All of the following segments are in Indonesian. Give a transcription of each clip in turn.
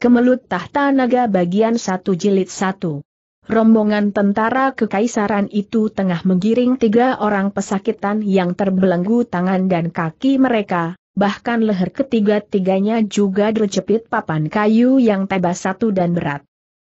Kemelut Tahta Naga bagian satu jilid satu. Rombongan tentara kekaisaran itu tengah menggiring tiga orang pesakitan yang terbelenggu tangan dan kaki mereka, bahkan leher ketiga-tiganya juga terjepit papan kayu yang tebas satu dan berat.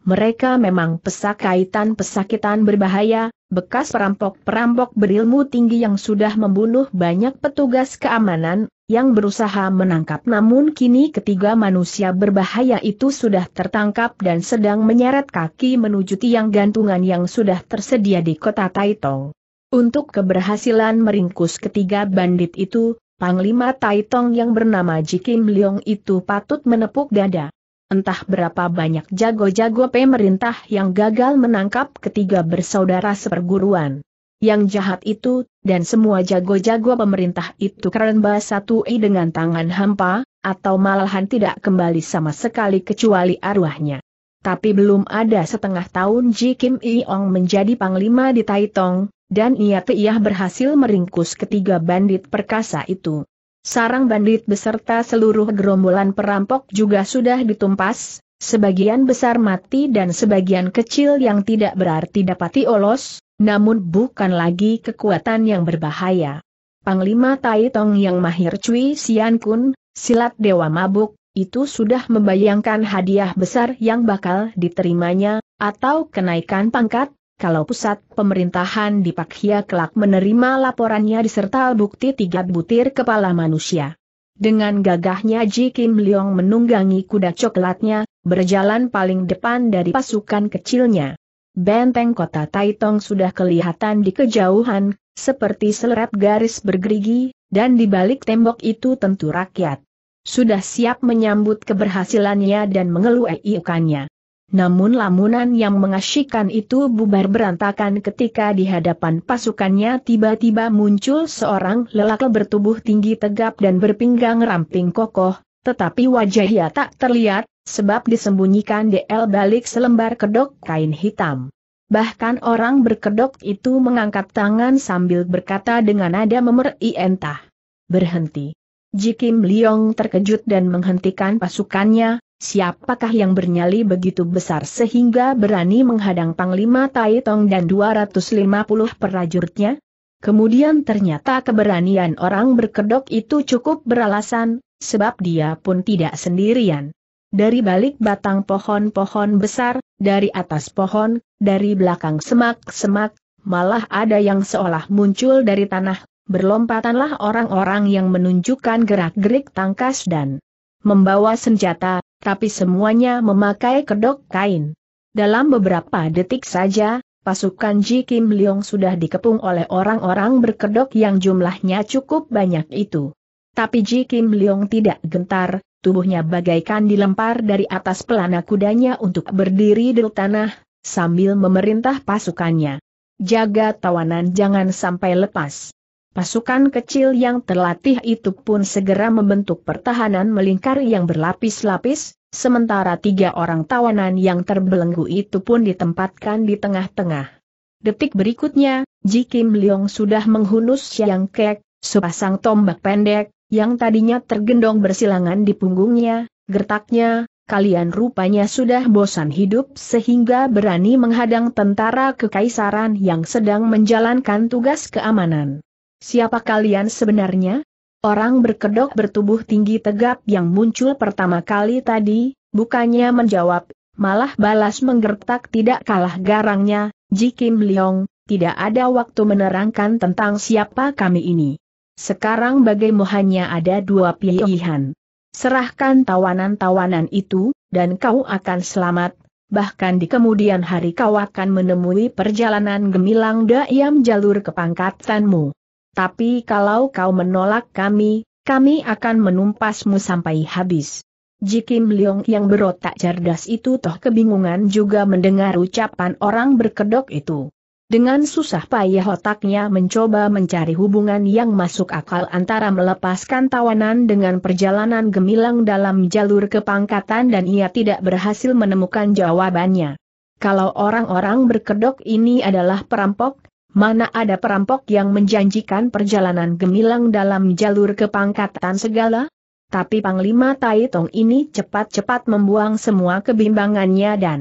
Mereka memang pesak pesakitan berbahaya, bekas perampok-perampok berilmu tinggi yang sudah membunuh banyak petugas keamanan, yang berusaha menangkap namun kini ketiga manusia berbahaya itu sudah tertangkap dan sedang menyeret kaki menuju tiang gantungan yang sudah tersedia di kota Taitong. Untuk keberhasilan meringkus ketiga bandit itu, Panglima Taitong yang bernama Jikim Leong itu patut menepuk dada. Entah berapa banyak jago-jago pemerintah yang gagal menangkap ketiga bersaudara seperguruan. Yang jahat itu, dan semua jago-jago pemerintah itu kerenba satu i dengan tangan hampa, atau malahan tidak kembali sama sekali kecuali arwahnya. Tapi belum ada setengah tahun Ji Kim Iong menjadi panglima di Taitong, dan ia tiah berhasil meringkus ketiga bandit perkasa itu. Sarang bandit beserta seluruh gerombolan perampok juga sudah ditumpas, sebagian besar mati dan sebagian kecil yang tidak berarti dapati olos, namun bukan lagi kekuatan yang berbahaya. Panglima Tai Tong yang mahir Cui Sian Kun, silat Dewa Mabuk, itu sudah membayangkan hadiah besar yang bakal diterimanya, atau kenaikan pangkat, kalau pusat pemerintahan di Pakhia kelak menerima laporannya diserta bukti tiga butir kepala manusia. Dengan gagahnya Ji Kim Leong menunggangi kuda coklatnya, berjalan paling depan dari pasukan kecilnya. Benteng kota Taitong sudah kelihatan di kejauhan, seperti seleret garis bergerigi, dan di balik tembok itu tentu rakyat. Sudah siap menyambut keberhasilannya dan mengeluh iukannya. Namun lamunan yang mengasyikan itu bubar berantakan ketika di hadapan pasukannya tiba-tiba muncul seorang lelaki bertubuh tinggi tegap dan berpinggang ramping kokoh, tetapi wajah wajahnya tak terlihat, sebab disembunyikan di el balik selembar kedok kain hitam. Bahkan orang berkedok itu mengangkat tangan sambil berkata dengan nada memeri entah. Berhenti. Jikim Liong terkejut dan menghentikan pasukannya, Siapakah yang bernyali begitu besar sehingga berani menghadang Panglima Taitong dan 250 perajurnya? Kemudian ternyata keberanian orang berkedok itu cukup beralasan, sebab dia pun tidak sendirian. Dari balik batang pohon-pohon besar, dari atas pohon, dari belakang semak-semak, malah ada yang seolah muncul dari tanah, berlompatanlah orang-orang yang menunjukkan gerak-gerik tangkas dan membawa senjata, tapi semuanya memakai kedok kain. Dalam beberapa detik saja, pasukan Ji Kim Leong sudah dikepung oleh orang-orang berkedok yang jumlahnya cukup banyak itu. Tapi Ji Kim Leong tidak gentar, tubuhnya bagaikan dilempar dari atas pelana kudanya untuk berdiri di tanah, sambil memerintah pasukannya. Jaga tawanan jangan sampai lepas. Pasukan kecil yang terlatih itu pun segera membentuk pertahanan melingkar yang berlapis-lapis, sementara tiga orang tawanan yang terbelenggu itu pun ditempatkan di tengah-tengah. Detik berikutnya, Ji Kim Leong sudah menghunus Siang Kek, sepasang tombak pendek, yang tadinya tergendong bersilangan di punggungnya, gertaknya, kalian rupanya sudah bosan hidup sehingga berani menghadang tentara kekaisaran yang sedang menjalankan tugas keamanan. Siapa kalian sebenarnya? Orang berkedok bertubuh tinggi tegap yang muncul pertama kali tadi, bukannya menjawab, malah balas menggertak tidak kalah garangnya, Ji Kim Leong, tidak ada waktu menerangkan tentang siapa kami ini. Sekarang bagimu hanya ada dua pilihan. Serahkan tawanan-tawanan itu, dan kau akan selamat, bahkan di kemudian hari kau akan menemui perjalanan gemilang daim jalur kepangkatanmu. Tapi kalau kau menolak kami, kami akan menumpasmu sampai habis. Ji Kim Leong yang berotak cerdas itu toh kebingungan juga mendengar ucapan orang berkedok itu. Dengan susah payah otaknya mencoba mencari hubungan yang masuk akal antara melepaskan tawanan dengan perjalanan gemilang dalam jalur kepangkatan dan ia tidak berhasil menemukan jawabannya. Kalau orang-orang berkedok ini adalah perampok, Mana ada perampok yang menjanjikan perjalanan gemilang dalam jalur kepangkatan segala? Tapi Panglima Taitong ini cepat-cepat membuang semua kebimbangannya dan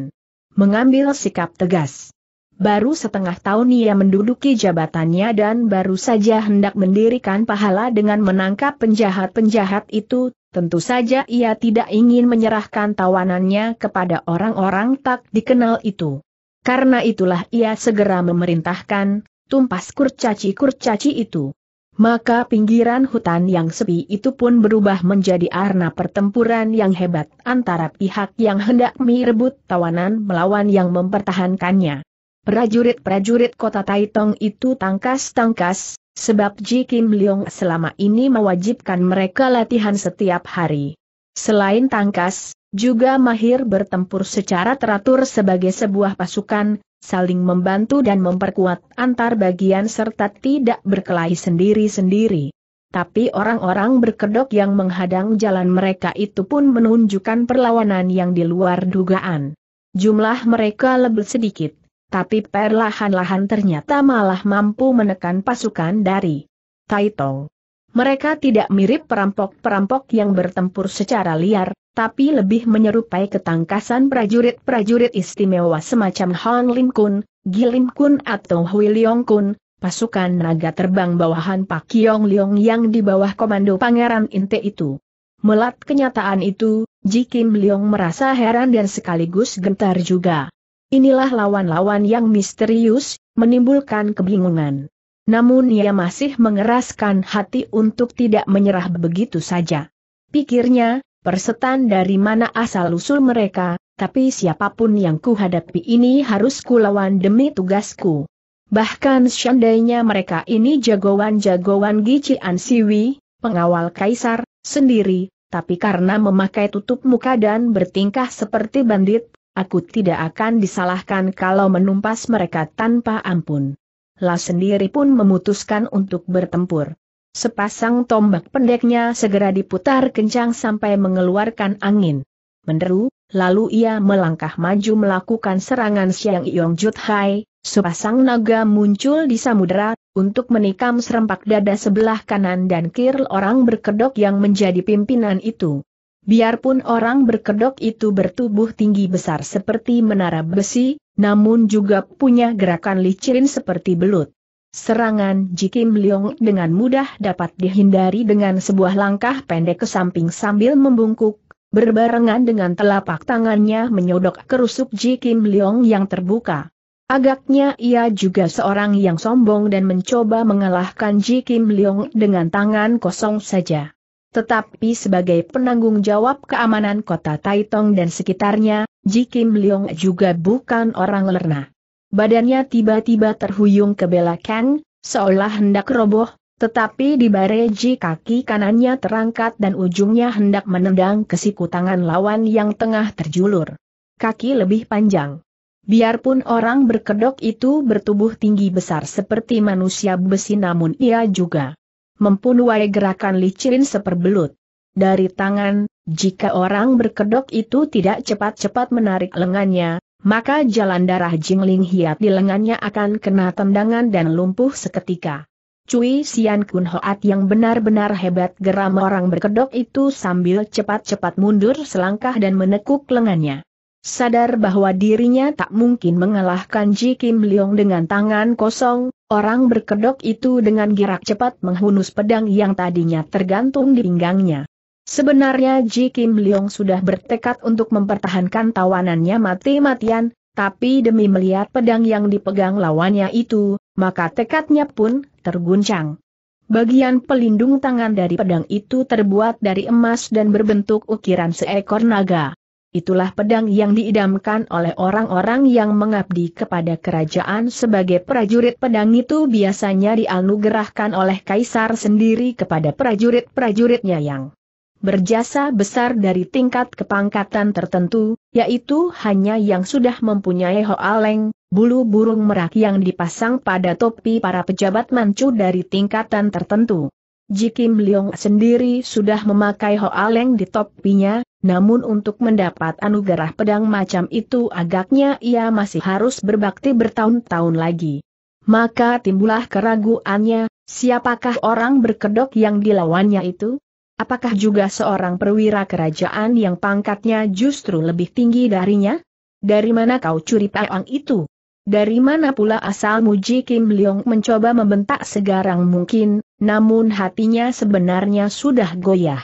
mengambil sikap tegas. Baru setengah tahun ia menduduki jabatannya dan baru saja hendak mendirikan pahala dengan menangkap penjahat-penjahat itu, tentu saja ia tidak ingin menyerahkan tawanannya kepada orang-orang tak dikenal itu. Karena itulah ia segera memerintahkan, tumpas kurcaci-kurcaci itu. Maka pinggiran hutan yang sepi itu pun berubah menjadi arena pertempuran yang hebat antara pihak yang hendak merebut tawanan melawan yang mempertahankannya. Prajurit-prajurit kota Taitong itu tangkas-tangkas, sebab Ji Kim Leong selama ini mewajibkan mereka latihan setiap hari. Selain tangkas, juga mahir bertempur secara teratur sebagai sebuah pasukan, saling membantu dan memperkuat antar bagian serta tidak berkelahi sendiri-sendiri. Tapi orang-orang berkedok yang menghadang jalan mereka itu pun menunjukkan perlawanan yang di luar dugaan. Jumlah mereka lebih sedikit, tapi perlahan-lahan ternyata malah mampu menekan pasukan dari Taitong. Mereka tidak mirip perampok-perampok yang bertempur secara liar, tapi lebih menyerupai ketangkasan prajurit-prajurit istimewa semacam Han Lim Kun, Gilim Kun atau Hui Leong Kun, pasukan naga terbang bawahan Pak Yong Leong yang di bawah komando Pangeran Inte itu. Melat kenyataan itu, Ji Kim Leong merasa heran dan sekaligus gentar juga. Inilah lawan-lawan yang misterius, menimbulkan kebingungan. Namun ia masih mengeraskan hati untuk tidak menyerah begitu saja. Pikirnya, persetan dari mana asal-usul mereka, tapi siapapun yang kuhadapi ini harus kulawan demi tugasku. Bahkan seandainya mereka ini jagoan-jagoan Gici Ansiwi, pengawal kaisar, sendiri, tapi karena memakai tutup muka dan bertingkah seperti bandit, aku tidak akan disalahkan kalau menumpas mereka tanpa ampun. Lah sendiri pun memutuskan untuk bertempur. Sepasang tombak pendeknya segera diputar kencang sampai mengeluarkan angin. Menderu, lalu ia melangkah maju melakukan serangan Siang Yong Jut Hai, sepasang naga muncul di samudera, untuk menikam serempak dada sebelah kanan dan kiri orang berkedok yang menjadi pimpinan itu. Biarpun orang berkedok itu bertubuh tinggi besar seperti menara besi, namun juga punya gerakan licin seperti belut. Serangan Jikim Leong dengan mudah dapat dihindari dengan sebuah langkah pendek ke samping sambil membungkuk, berbarengan dengan telapak tangannya menyodok kerusuk Jikim Leong yang terbuka. Agaknya ia juga seorang yang sombong dan mencoba mengalahkan Ji Kim Leong dengan tangan kosong saja. Tetapi sebagai penanggung jawab keamanan kota Taitong dan sekitarnya, Ji Kim Leong juga bukan orang lerna. Badannya tiba-tiba terhuyung ke belakang, seolah hendak roboh, tetapi di bareji kaki kanannya terangkat dan ujungnya hendak menendang ke siku tangan lawan yang tengah terjulur. Kaki lebih panjang. Biarpun orang berkedok itu bertubuh tinggi besar seperti manusia besi namun ia juga mempunyai gerakan licin seperbelut dari tangan, jika orang berkedok itu tidak cepat-cepat menarik lengannya, maka jalan darah jingling hiat di lengannya akan kena tendangan dan lumpuh seketika. Cui Sian Kun Hoat yang benar-benar hebat geram orang berkedok itu sambil cepat-cepat mundur selangkah dan menekuk lengannya. Sadar bahwa dirinya tak mungkin mengalahkan Ji Kim Leong dengan tangan kosong, orang berkedok itu dengan gerak cepat menghunus pedang yang tadinya tergantung di pinggangnya. Sebenarnya Ji Kim Leong sudah bertekad untuk mempertahankan tawanannya mati-matian, tapi demi melihat pedang yang dipegang lawannya itu, maka tekadnya pun terguncang. Bagian pelindung tangan dari pedang itu terbuat dari emas dan berbentuk ukiran seekor naga. Itulah pedang yang diidamkan oleh orang-orang yang mengabdi kepada kerajaan sebagai prajurit pedang itu biasanya dianugerahkan oleh kaisar sendiri kepada prajurit-prajuritnya yang berjasa besar dari tingkat kepangkatan tertentu, yaitu hanya yang sudah mempunyai hoaleng, bulu burung merak yang dipasang pada topi para pejabat mancu dari tingkatan tertentu. Ji Kim Leong sendiri sudah memakai hoaleng di topinya, namun untuk mendapat anugerah pedang macam itu agaknya ia masih harus berbakti bertahun-tahun lagi. Maka timbullah keraguannya, siapakah orang berkedok yang dilawannya itu? apakah juga seorang perwira kerajaan yang pangkatnya justru lebih tinggi darinya? Dari mana kau curi peang itu? Dari mana pula asal Muji Kim Leong mencoba membentak segarang mungkin, namun hatinya sebenarnya sudah goyah.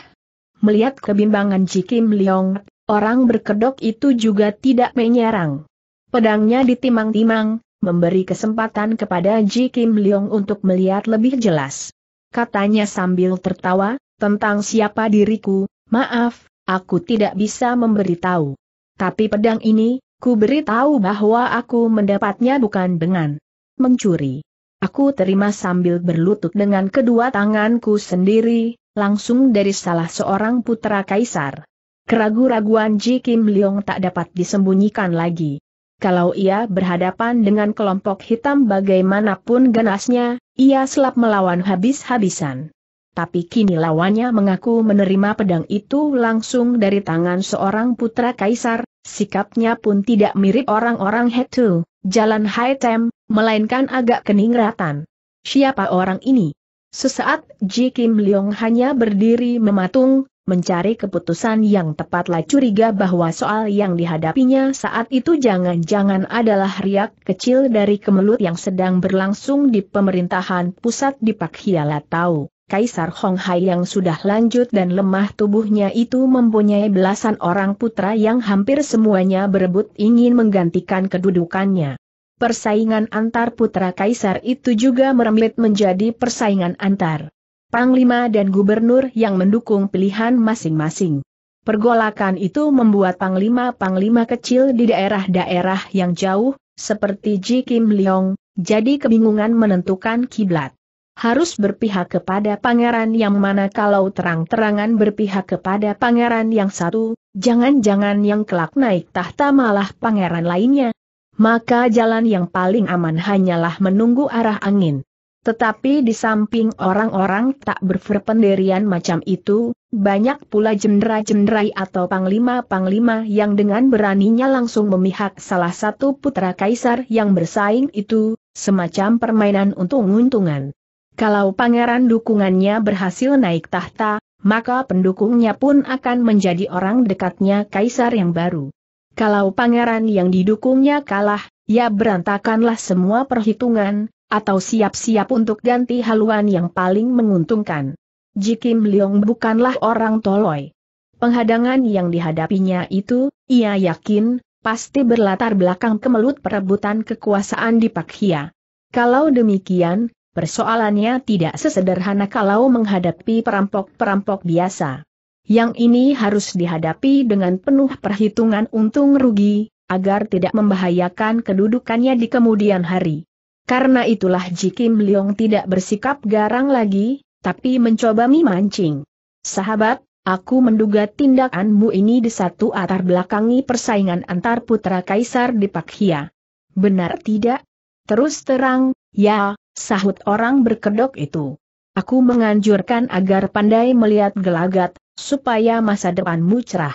Melihat kebimbangan Ji Kim Leong, orang berkedok itu juga tidak menyerang. Pedangnya ditimang-timang, memberi kesempatan kepada Ji Kim Leong untuk melihat lebih jelas. Katanya sambil tertawa, tentang siapa diriku, maaf, aku tidak bisa memberitahu. Tapi pedang ini, ku beritahu bahwa aku mendapatnya bukan dengan mencuri. Aku terima sambil berlutut dengan kedua tanganku sendiri, langsung dari salah seorang putra kaisar. Keragu-raguan Ji Kim Leong tak dapat disembunyikan lagi. Kalau ia berhadapan dengan kelompok hitam bagaimanapun ganasnya, ia selap melawan habis-habisan tapi kini lawannya mengaku menerima pedang itu langsung dari tangan seorang putra kaisar, sikapnya pun tidak mirip orang-orang Hetu, jalan Haitem, melainkan agak keningratan. Siapa orang ini? Sesaat Ji Kim Leong hanya berdiri mematung, mencari keputusan yang tepatlah curiga bahwa soal yang dihadapinya saat itu jangan-jangan adalah riak kecil dari kemelut yang sedang berlangsung di pemerintahan pusat di Pakhiala tahu. Kaisar Hong Hai yang sudah lanjut dan lemah tubuhnya itu mempunyai belasan orang putra yang hampir semuanya berebut ingin menggantikan kedudukannya. Persaingan antar putra kaisar itu juga merembet menjadi persaingan antar panglima dan gubernur yang mendukung pilihan masing-masing. Pergolakan itu membuat panglima-panglima kecil di daerah-daerah yang jauh, seperti Ji Kim Leong, jadi kebingungan menentukan kiblat harus berpihak kepada pangeran yang mana kalau terang-terangan berpihak kepada pangeran yang satu, jangan-jangan yang kelak naik tahta malah pangeran lainnya. Maka jalan yang paling aman hanyalah menunggu arah angin. Tetapi di samping orang-orang tak berperpenderian macam itu, banyak pula jendera-jenderai atau panglima-panglima yang dengan beraninya langsung memihak salah satu putra kaisar yang bersaing itu, semacam permainan untung-untungan. Kalau pangeran dukungannya berhasil naik tahta, maka pendukungnya pun akan menjadi orang dekatnya kaisar yang baru. Kalau pangeran yang didukungnya kalah, ya berantakanlah semua perhitungan, atau siap-siap untuk ganti haluan yang paling menguntungkan. Jikim Leong bukanlah orang toloi. Penghadangan yang dihadapinya itu, ia yakin, pasti berlatar belakang kemelut perebutan kekuasaan di Pakhia. Kalau demikian, persoalannya tidak sesederhana kalau menghadapi perampok-perampok biasa. Yang ini harus dihadapi dengan penuh perhitungan untung rugi, agar tidak membahayakan kedudukannya di kemudian hari. Karena itulah Jikim Leong tidak bersikap garang lagi, tapi mencoba memancing. Sahabat, aku menduga tindakanmu ini di satu atar belakangi persaingan antar putra kaisar di Pakhia. Benar tidak? Terus terang, ya, sahut orang berkedok itu. Aku menganjurkan agar pandai melihat gelagat, supaya masa depanmu cerah.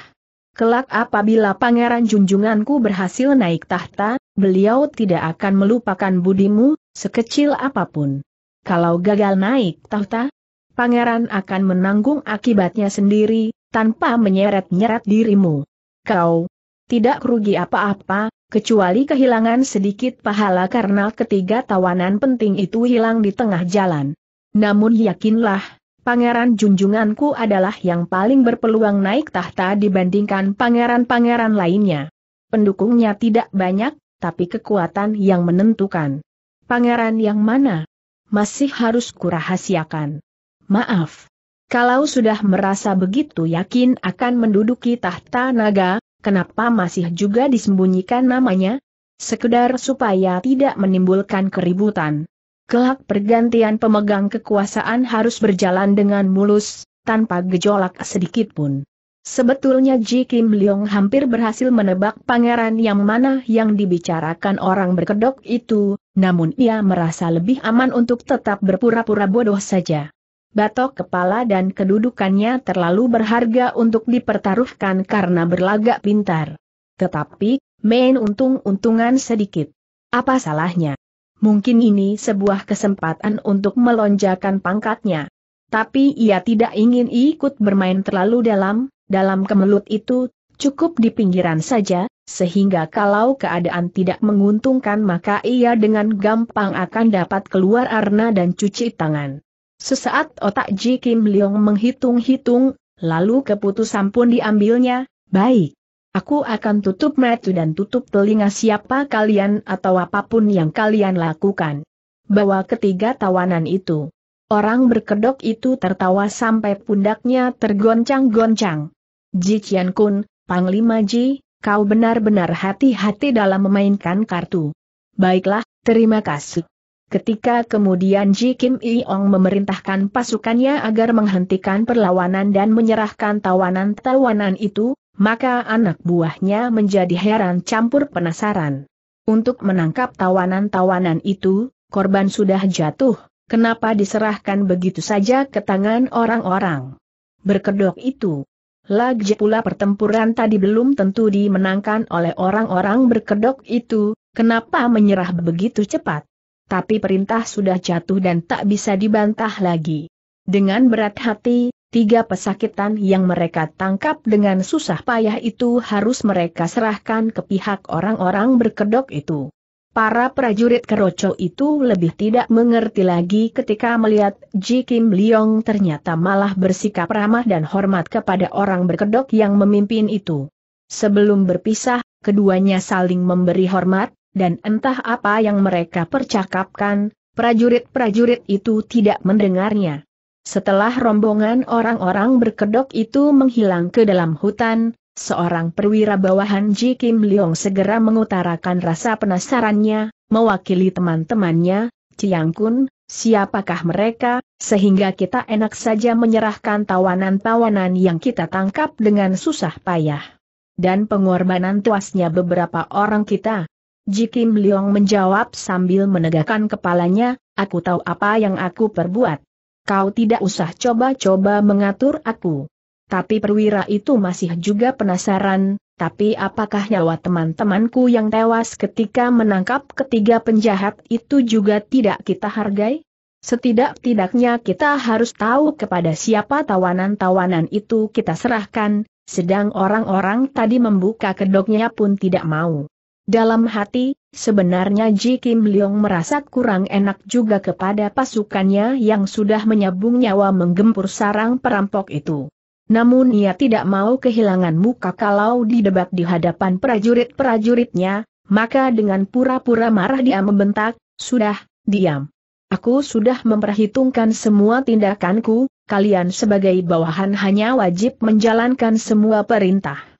Kelak apabila pangeran junjunganku berhasil naik tahta, beliau tidak akan melupakan budimu, sekecil apapun. Kalau gagal naik tahta, pangeran akan menanggung akibatnya sendiri, tanpa menyeret-nyeret dirimu. Kau tidak rugi apa-apa, kecuali kehilangan sedikit pahala karena ketiga tawanan penting itu hilang di tengah jalan. Namun yakinlah, pangeran junjunganku adalah yang paling berpeluang naik tahta dibandingkan pangeran-pangeran lainnya. Pendukungnya tidak banyak, tapi kekuatan yang menentukan. Pangeran yang mana? Masih harus kurahasiakan. Maaf. Kalau sudah merasa begitu yakin akan menduduki tahta naga, Kenapa masih juga disembunyikan namanya? Sekedar supaya tidak menimbulkan keributan. Kelak pergantian pemegang kekuasaan harus berjalan dengan mulus, tanpa gejolak sedikitpun. Sebetulnya Ji Kim Leong hampir berhasil menebak pangeran yang mana yang dibicarakan orang berkedok itu, namun ia merasa lebih aman untuk tetap berpura-pura bodoh saja batok kepala dan kedudukannya terlalu berharga untuk dipertaruhkan karena berlagak pintar. Tetapi, main untung-untungan sedikit. Apa salahnya? Mungkin ini sebuah kesempatan untuk melonjakan pangkatnya. Tapi ia tidak ingin ikut bermain terlalu dalam, dalam kemelut itu, cukup di pinggiran saja, sehingga kalau keadaan tidak menguntungkan maka ia dengan gampang akan dapat keluar arna dan cuci tangan. Sesaat otak Ji Kim Leong menghitung-hitung, lalu keputusan pun diambilnya, baik. Aku akan tutup mata dan tutup telinga siapa kalian atau apapun yang kalian lakukan. Bawa ketiga tawanan itu. Orang berkedok itu tertawa sampai pundaknya tergoncang-goncang. Ji Qian Kun, Panglima Ji, kau benar-benar hati-hati dalam memainkan kartu. Baiklah, terima kasih. Ketika kemudian Ji Kim Il-ong memerintahkan pasukannya agar menghentikan perlawanan dan menyerahkan tawanan-tawanan itu, maka anak buahnya menjadi heran campur penasaran. Untuk menangkap tawanan-tawanan itu, korban sudah jatuh, kenapa diserahkan begitu saja ke tangan orang-orang? Berkedok itu. Lagi pula pertempuran tadi belum tentu dimenangkan oleh orang-orang berkedok itu, kenapa menyerah begitu cepat? tapi perintah sudah jatuh dan tak bisa dibantah lagi. Dengan berat hati, tiga pesakitan yang mereka tangkap dengan susah payah itu harus mereka serahkan ke pihak orang-orang berkedok itu. Para prajurit keroco itu lebih tidak mengerti lagi ketika melihat Ji Kim Leong ternyata malah bersikap ramah dan hormat kepada orang berkedok yang memimpin itu. Sebelum berpisah, keduanya saling memberi hormat, dan entah apa yang mereka percakapkan, prajurit-prajurit itu tidak mendengarnya. Setelah rombongan orang-orang berkedok itu menghilang ke dalam hutan, seorang perwira bawahan Ji Kim Leong segera mengutarakan rasa penasarannya, mewakili teman-temannya, Ciang Kun, siapakah mereka, sehingga kita enak saja menyerahkan tawanan-tawanan yang kita tangkap dengan susah payah. Dan pengorbanan tuasnya beberapa orang kita, Jikim Liong menjawab sambil menegakkan kepalanya, aku tahu apa yang aku perbuat. Kau tidak usah coba-coba mengatur aku. Tapi perwira itu masih juga penasaran, tapi apakah nyawa teman-temanku yang tewas ketika menangkap ketiga penjahat itu juga tidak kita hargai? Setidak-tidaknya kita harus tahu kepada siapa tawanan-tawanan itu kita serahkan, sedang orang-orang tadi membuka kedoknya pun tidak mau. Dalam hati, sebenarnya Ji Kim Leong merasa kurang enak juga kepada pasukannya yang sudah menyabung nyawa menggempur sarang perampok itu. Namun ia tidak mau kehilangan muka kalau didebat di hadapan prajurit-prajuritnya, maka dengan pura-pura marah dia membentak, Sudah, diam. Aku sudah memperhitungkan semua tindakanku, kalian sebagai bawahan hanya wajib menjalankan semua perintah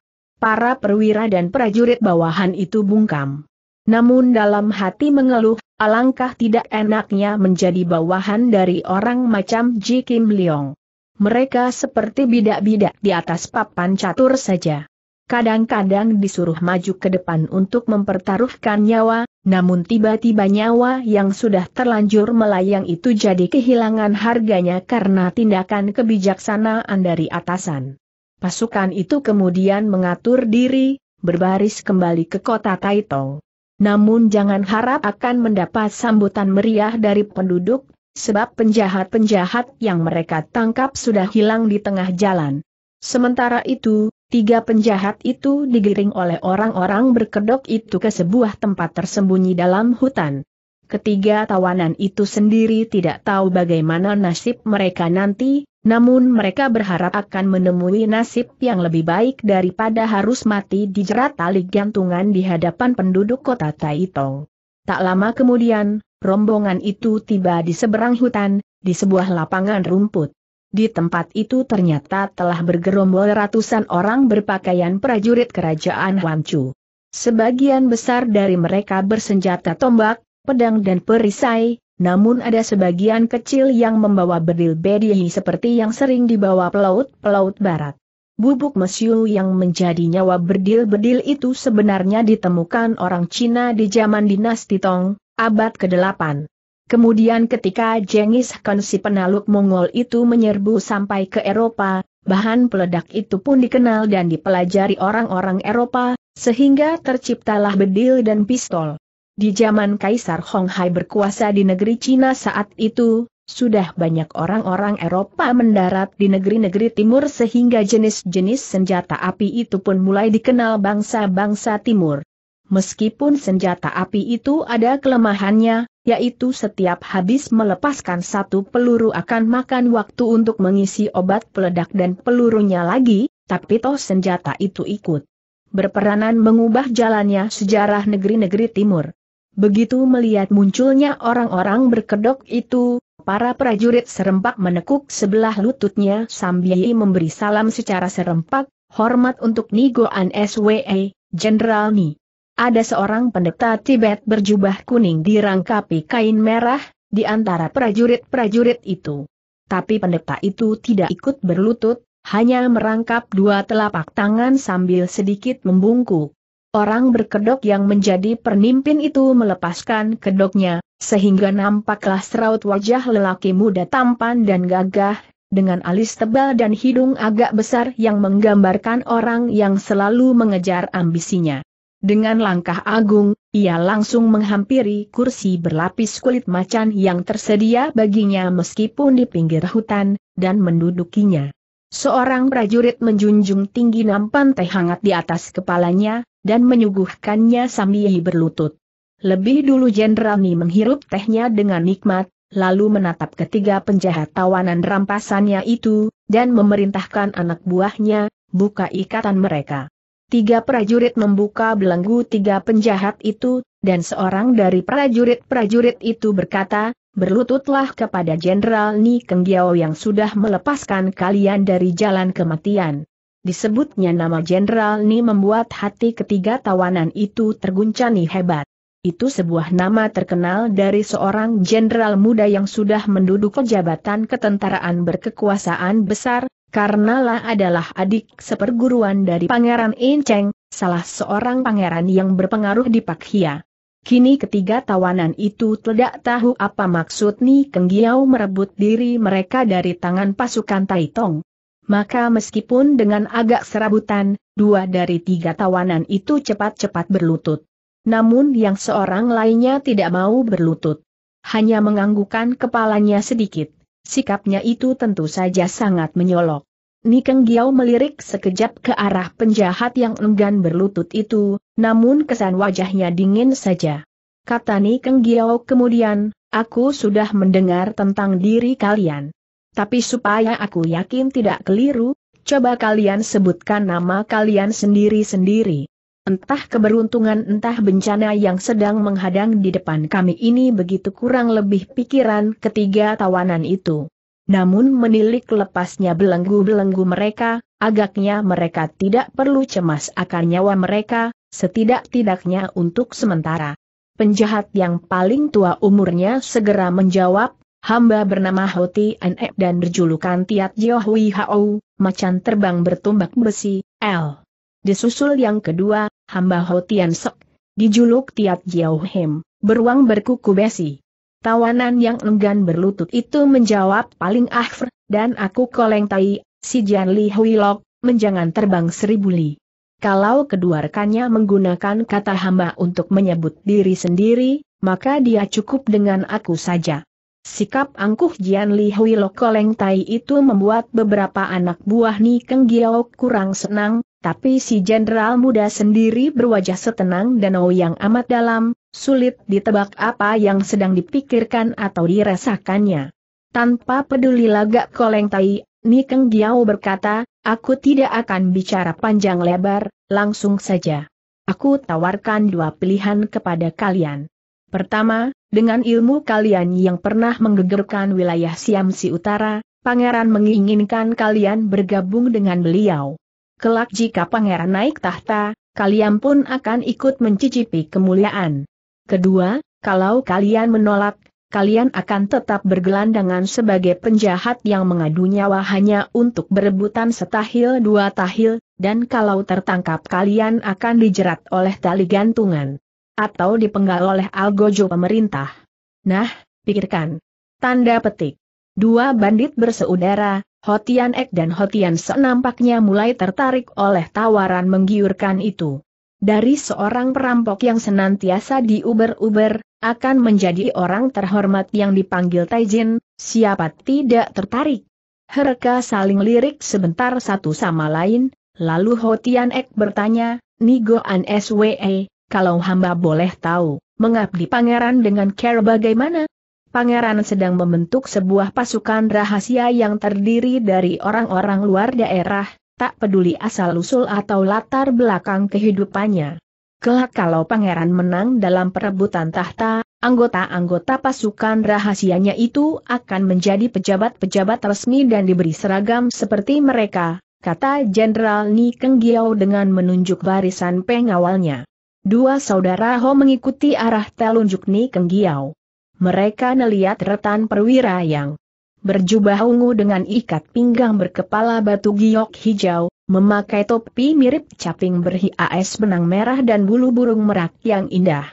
para perwira dan prajurit bawahan itu bungkam. Namun dalam hati mengeluh, alangkah tidak enaknya menjadi bawahan dari orang macam Ji Kim Leong. Mereka seperti bidak-bidak di atas papan catur saja. Kadang-kadang disuruh maju ke depan untuk mempertaruhkan nyawa, namun tiba-tiba nyawa yang sudah terlanjur melayang itu jadi kehilangan harganya karena tindakan kebijaksanaan dari atasan. Pasukan itu kemudian mengatur diri, berbaris kembali ke kota Taitong. Namun jangan harap akan mendapat sambutan meriah dari penduduk, sebab penjahat-penjahat yang mereka tangkap sudah hilang di tengah jalan. Sementara itu, tiga penjahat itu digiring oleh orang-orang berkedok itu ke sebuah tempat tersembunyi dalam hutan. Ketiga tawanan itu sendiri tidak tahu bagaimana nasib mereka nanti, namun mereka berharap akan menemui nasib yang lebih baik daripada harus mati di jerat tali gantungan di hadapan penduduk kota Taitong. Tak lama kemudian, rombongan itu tiba di seberang hutan, di sebuah lapangan rumput. Di tempat itu ternyata telah bergerombol ratusan orang berpakaian prajurit kerajaan Huangcu. Sebagian besar dari mereka bersenjata tombak, pedang dan perisai, namun ada sebagian kecil yang membawa bedil bedihi seperti yang sering dibawa pelaut-pelaut barat. Bubuk mesiu yang menjadi nyawa bedil-bedil itu sebenarnya ditemukan orang Cina di zaman dinasti Tong, abad ke-8. Kemudian ketika Genghis Khan si penaluk Mongol itu menyerbu sampai ke Eropa, bahan peledak itu pun dikenal dan dipelajari orang-orang Eropa, sehingga terciptalah bedil dan pistol. Di zaman Kaisar Honghai berkuasa di negeri Cina saat itu, sudah banyak orang-orang Eropa mendarat di negeri-negeri timur sehingga jenis-jenis senjata api itu pun mulai dikenal bangsa-bangsa timur. Meskipun senjata api itu ada kelemahannya, yaitu setiap habis melepaskan satu peluru akan makan waktu untuk mengisi obat peledak dan pelurunya lagi, tapi toh senjata itu ikut berperanan mengubah jalannya sejarah negeri-negeri timur. Begitu melihat munculnya orang-orang berkedok itu, para prajurit serempak menekuk sebelah lututnya sambil memberi salam secara serempak, hormat untuk Nigoan SWE, Jenderal Ni. Ada seorang pendeta Tibet berjubah kuning dirangkapi kain merah, di antara prajurit-prajurit itu. Tapi pendeta itu tidak ikut berlutut, hanya merangkap dua telapak tangan sambil sedikit membungkuk. Orang berkedok yang menjadi pernimpin itu melepaskan kedoknya, sehingga nampaklah seraut wajah lelaki muda tampan dan gagah, dengan alis tebal dan hidung agak besar yang menggambarkan orang yang selalu mengejar ambisinya. Dengan langkah agung, ia langsung menghampiri kursi berlapis kulit macan yang tersedia baginya meskipun di pinggir hutan, dan mendudukinya. Seorang prajurit menjunjung tinggi nampan teh hangat di atas kepalanya, dan menyuguhkannya sambil berlutut. Lebih dulu Jenderal Ni menghirup tehnya dengan nikmat, lalu menatap ketiga penjahat tawanan rampasannya itu, dan memerintahkan anak buahnya, buka ikatan mereka. Tiga prajurit membuka belenggu tiga penjahat itu, dan seorang dari prajurit-prajurit itu berkata, berlututlah kepada Jenderal Ni Kenggiao yang sudah melepaskan kalian dari jalan kematian. Disebutnya nama Jenderal Ni membuat hati ketiga tawanan itu terguncani hebat. Itu sebuah nama terkenal dari seorang jenderal muda yang sudah menduduki jabatan ketentaraan berkekuasaan besar, karena adalah adik seperguruan dari Pangeran Inceng, salah seorang pangeran yang berpengaruh di Pakhia. Kini ketiga tawanan itu tidak tahu apa maksud Ni Kenggiau merebut diri mereka dari tangan pasukan Taitong maka meskipun dengan agak serabutan, dua dari tiga tawanan itu cepat-cepat berlutut. Namun yang seorang lainnya tidak mau berlutut. Hanya menganggukan kepalanya sedikit, sikapnya itu tentu saja sangat menyolok. Nikeng Giao melirik sekejap ke arah penjahat yang enggan berlutut itu, namun kesan wajahnya dingin saja. Kata Nikeng Giao kemudian, aku sudah mendengar tentang diri kalian. Tapi supaya aku yakin tidak keliru, coba kalian sebutkan nama kalian sendiri-sendiri. Entah keberuntungan entah bencana yang sedang menghadang di depan kami ini begitu kurang lebih pikiran ketiga tawanan itu. Namun menilik lepasnya belenggu-belenggu mereka, agaknya mereka tidak perlu cemas akan nyawa mereka, setidak-tidaknya untuk sementara. Penjahat yang paling tua umurnya segera menjawab, Hamba bernama Hoti Anek dan berjulukan Tiat Jiahui Hao, macan terbang bertumbak besi, L. Disusul yang kedua, hamba Hotian Sok, dijuluk Tiat Jiao beruang berkuku besi. Tawanan yang enggan berlutut itu menjawab paling akhir, dan aku koleng tai, si Jian Li Lok, menjangan terbang seribu li. Kalau kedua rekannya menggunakan kata hamba untuk menyebut diri sendiri, maka dia cukup dengan aku saja. Sikap angkuh Jian Li Hui Lokoleng Tai itu membuat beberapa anak buah Ni Keng Giao kurang senang, tapi si jenderal muda sendiri berwajah setenang danau yang amat dalam, sulit ditebak apa yang sedang dipikirkan atau dirasakannya. Tanpa peduli lagak Koleng Tai, Ni Keng Giao berkata, aku tidak akan bicara panjang lebar, langsung saja. Aku tawarkan dua pilihan kepada kalian. Pertama, dengan ilmu kalian yang pernah menggegerkan wilayah Siam Si Utara, pangeran menginginkan kalian bergabung dengan beliau. Kelak jika pangeran naik tahta, kalian pun akan ikut mencicipi kemuliaan. Kedua, kalau kalian menolak, kalian akan tetap bergelandangan sebagai penjahat yang mengadu nyawa hanya untuk berebutan setahil dua tahil, dan kalau tertangkap kalian akan dijerat oleh tali gantungan atau dipenggal oleh algojo pemerintah. Nah, pikirkan. Tanda petik. Dua bandit bersaudara, Hotian Ek dan Hotian Se nampaknya mulai tertarik oleh tawaran menggiurkan itu. Dari seorang perampok yang senantiasa diuber-uber, akan menjadi orang terhormat yang dipanggil Taijin, siapa tidak tertarik. Herka saling lirik sebentar satu sama lain, lalu Hotian Ek bertanya, Nigo an SWE, kalau hamba boleh tahu, mengabdi pangeran dengan care bagaimana? Pangeran sedang membentuk sebuah pasukan rahasia yang terdiri dari orang-orang luar daerah, tak peduli asal-usul atau latar belakang kehidupannya. Kelak kalau pangeran menang dalam perebutan tahta, anggota-anggota pasukan rahasianya itu akan menjadi pejabat-pejabat resmi dan diberi seragam seperti mereka, kata Jenderal Ni Keng dengan menunjuk barisan pengawalnya. Dua saudara Ho mengikuti arah telunjuk Ni Kenggiau. Mereka melihat retan perwira yang berjubah ungu dengan ikat pinggang berkepala batu giok hijau, memakai topi mirip caping berhias benang merah dan bulu burung merak yang indah.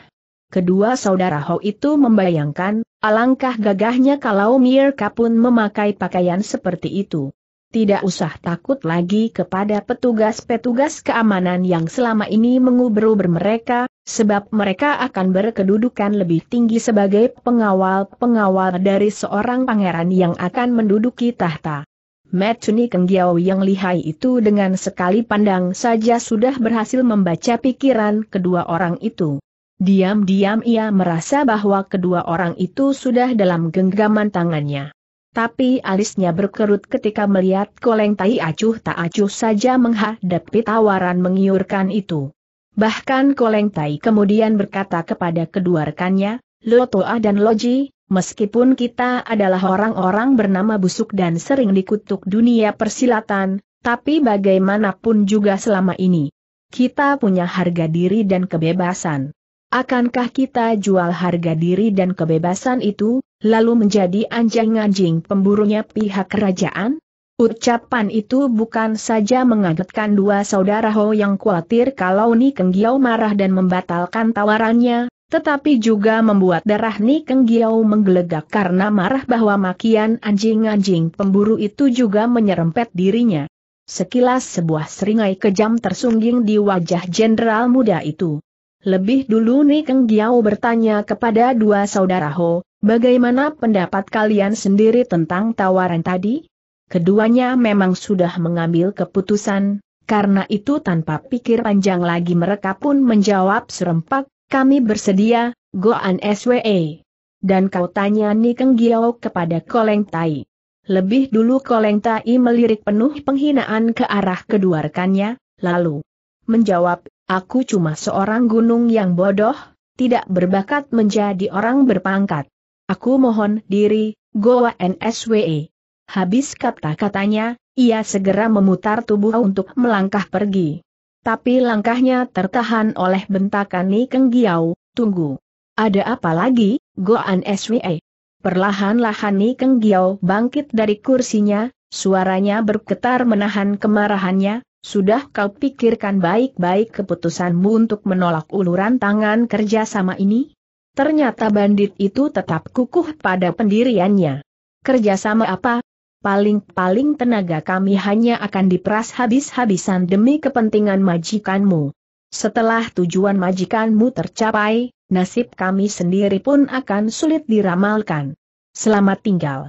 Kedua saudara Ho itu membayangkan, alangkah gagahnya kalau Mirka pun memakai pakaian seperti itu tidak usah takut lagi kepada petugas-petugas keamanan yang selama ini mengubur mereka, sebab mereka akan berkedudukan lebih tinggi sebagai pengawal-pengawal dari seorang pangeran yang akan menduduki tahta. Matsuni Kenggiao yang lihai itu dengan sekali pandang saja sudah berhasil membaca pikiran kedua orang itu. Diam-diam ia merasa bahwa kedua orang itu sudah dalam genggaman tangannya. Tapi alisnya berkerut ketika melihat koleng tai acuh tak acuh saja menghadapi tawaran mengiurkan itu. Bahkan koleng tai kemudian berkata kepada kedua rekannya, Lo Lotoa dan Loji, meskipun kita adalah orang-orang bernama busuk dan sering dikutuk dunia persilatan, tapi bagaimanapun juga selama ini. Kita punya harga diri dan kebebasan. Akankah kita jual harga diri dan kebebasan itu, lalu menjadi anjing-anjing pemburunya pihak kerajaan? Ucapan itu bukan saja mengagetkan dua saudara Ho yang khawatir kalau Ni Giao marah dan membatalkan tawarannya, tetapi juga membuat darah Ni Giao menggelegak karena marah bahwa makian anjing-anjing pemburu itu juga menyerempet dirinya. Sekilas sebuah seringai kejam tersungging di wajah jenderal muda itu. Lebih dulu Ni Keng Giao bertanya kepada dua saudara Ho, bagaimana pendapat kalian sendiri tentang tawaran tadi? Keduanya memang sudah mengambil keputusan, karena itu tanpa pikir panjang lagi mereka pun menjawab serempak, kami bersedia, Goan SWE. Dan kau tanya Ni Keng Giao kepada Koleng Tai. Lebih dulu Koleng Tai melirik penuh penghinaan ke arah kedua rekannya, lalu menjawab, Aku cuma seorang gunung yang bodoh, tidak berbakat menjadi orang berpangkat. Aku mohon diri, Goa NSWE. Habis kata-katanya, ia segera memutar tubuh untuk melangkah pergi. Tapi langkahnya tertahan oleh bentakan Ni Keng Giau, tunggu. Ada apa lagi, Goan SWE? Perlahan-lahan Ni Keng Giau bangkit dari kursinya, suaranya bergetar menahan kemarahannya, sudah kau pikirkan baik-baik keputusanmu untuk menolak uluran tangan kerja sama ini? Ternyata bandit itu tetap kukuh pada pendiriannya. Kerjasama apa? Paling-paling tenaga kami hanya akan diperas habis-habisan demi kepentingan majikanmu. Setelah tujuan majikanmu tercapai, nasib kami sendiri pun akan sulit diramalkan. Selamat tinggal.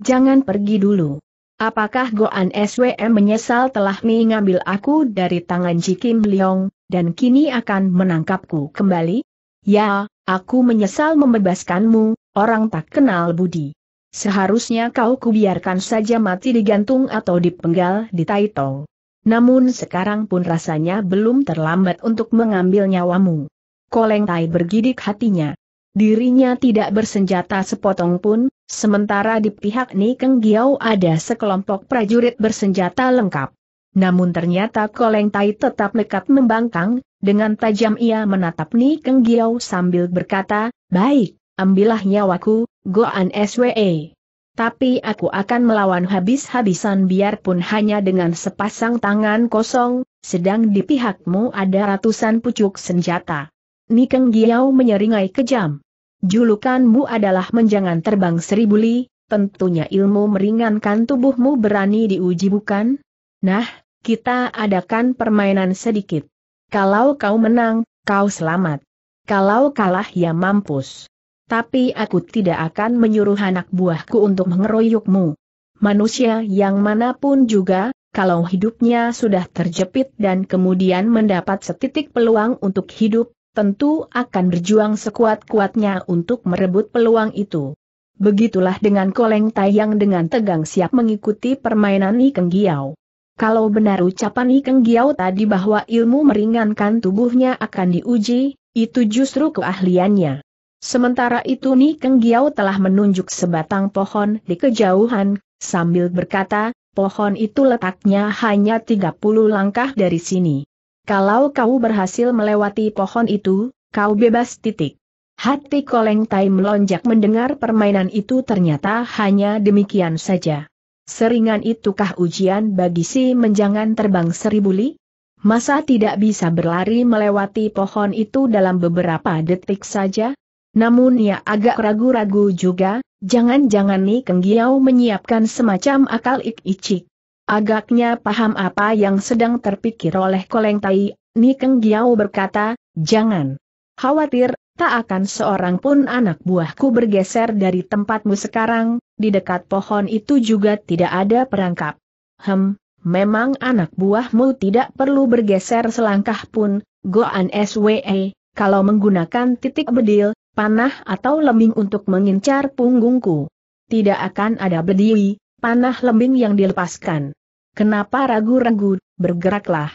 Jangan pergi dulu. Apakah Goan SWM menyesal telah mengambil aku dari tangan Jikim Liong, dan kini akan menangkapku kembali? Ya, aku menyesal membebaskanmu, orang tak kenal budi. Seharusnya kau kubiarkan saja mati digantung atau dipenggal di Taitong. Namun sekarang pun rasanya belum terlambat untuk mengambil nyawamu. Koleng Tai bergidik hatinya. Dirinya tidak bersenjata sepotong pun, sementara di pihak Nikeng Giao ada sekelompok prajurit bersenjata lengkap. Namun ternyata Koleng Tai tetap nekat membangkang, dengan tajam ia menatap Nikeng Giao sambil berkata, Baik, ambillah nyawaku, go an SWE. Tapi aku akan melawan habis-habisan biarpun hanya dengan sepasang tangan kosong, sedang di pihakmu ada ratusan pucuk senjata. Nikeng Giao menyeringai kejam. Julukanmu adalah menjangan terbang seribu li, tentunya ilmu meringankan tubuhmu berani diuji bukan? Nah, kita adakan permainan sedikit. Kalau kau menang, kau selamat. Kalau kalah ya mampus. Tapi aku tidak akan menyuruh anak buahku untuk mengeroyokmu. Manusia yang manapun juga, kalau hidupnya sudah terjepit dan kemudian mendapat setitik peluang untuk hidup, tentu akan berjuang sekuat-kuatnya untuk merebut peluang itu. Begitulah dengan Koleng Tai yang dengan tegang siap mengikuti permainan Ikeng Giau. Kalau benar ucapan Ikeng Giau tadi bahwa ilmu meringankan tubuhnya akan diuji, itu justru keahliannya. Sementara itu Nikeng Giau telah menunjuk sebatang pohon di kejauhan, sambil berkata, pohon itu letaknya hanya 30 langkah dari sini. Kalau kau berhasil melewati pohon itu, kau bebas titik. Hati Koleng Tai melonjak mendengar permainan itu ternyata hanya demikian saja. Seringan itukah ujian bagi si menjangan terbang seribu li? Masa tidak bisa berlari melewati pohon itu dalam beberapa detik saja? Namun ia agak ragu-ragu juga, jangan-jangan Ni Kenggiau menyiapkan semacam akal ik-icik. Agaknya paham apa yang sedang terpikir oleh Koleng Tai, Nikeng Giao berkata, jangan khawatir, tak akan seorang pun anak buahku bergeser dari tempatmu sekarang, di dekat pohon itu juga tidak ada perangkap. Hem, memang anak buahmu tidak perlu bergeser selangkah pun, Goan SWE, kalau menggunakan titik bedil, panah atau lembing untuk mengincar punggungku. Tidak akan ada bedili, panah lembing yang dilepaskan. Kenapa ragu-ragu, bergeraklah.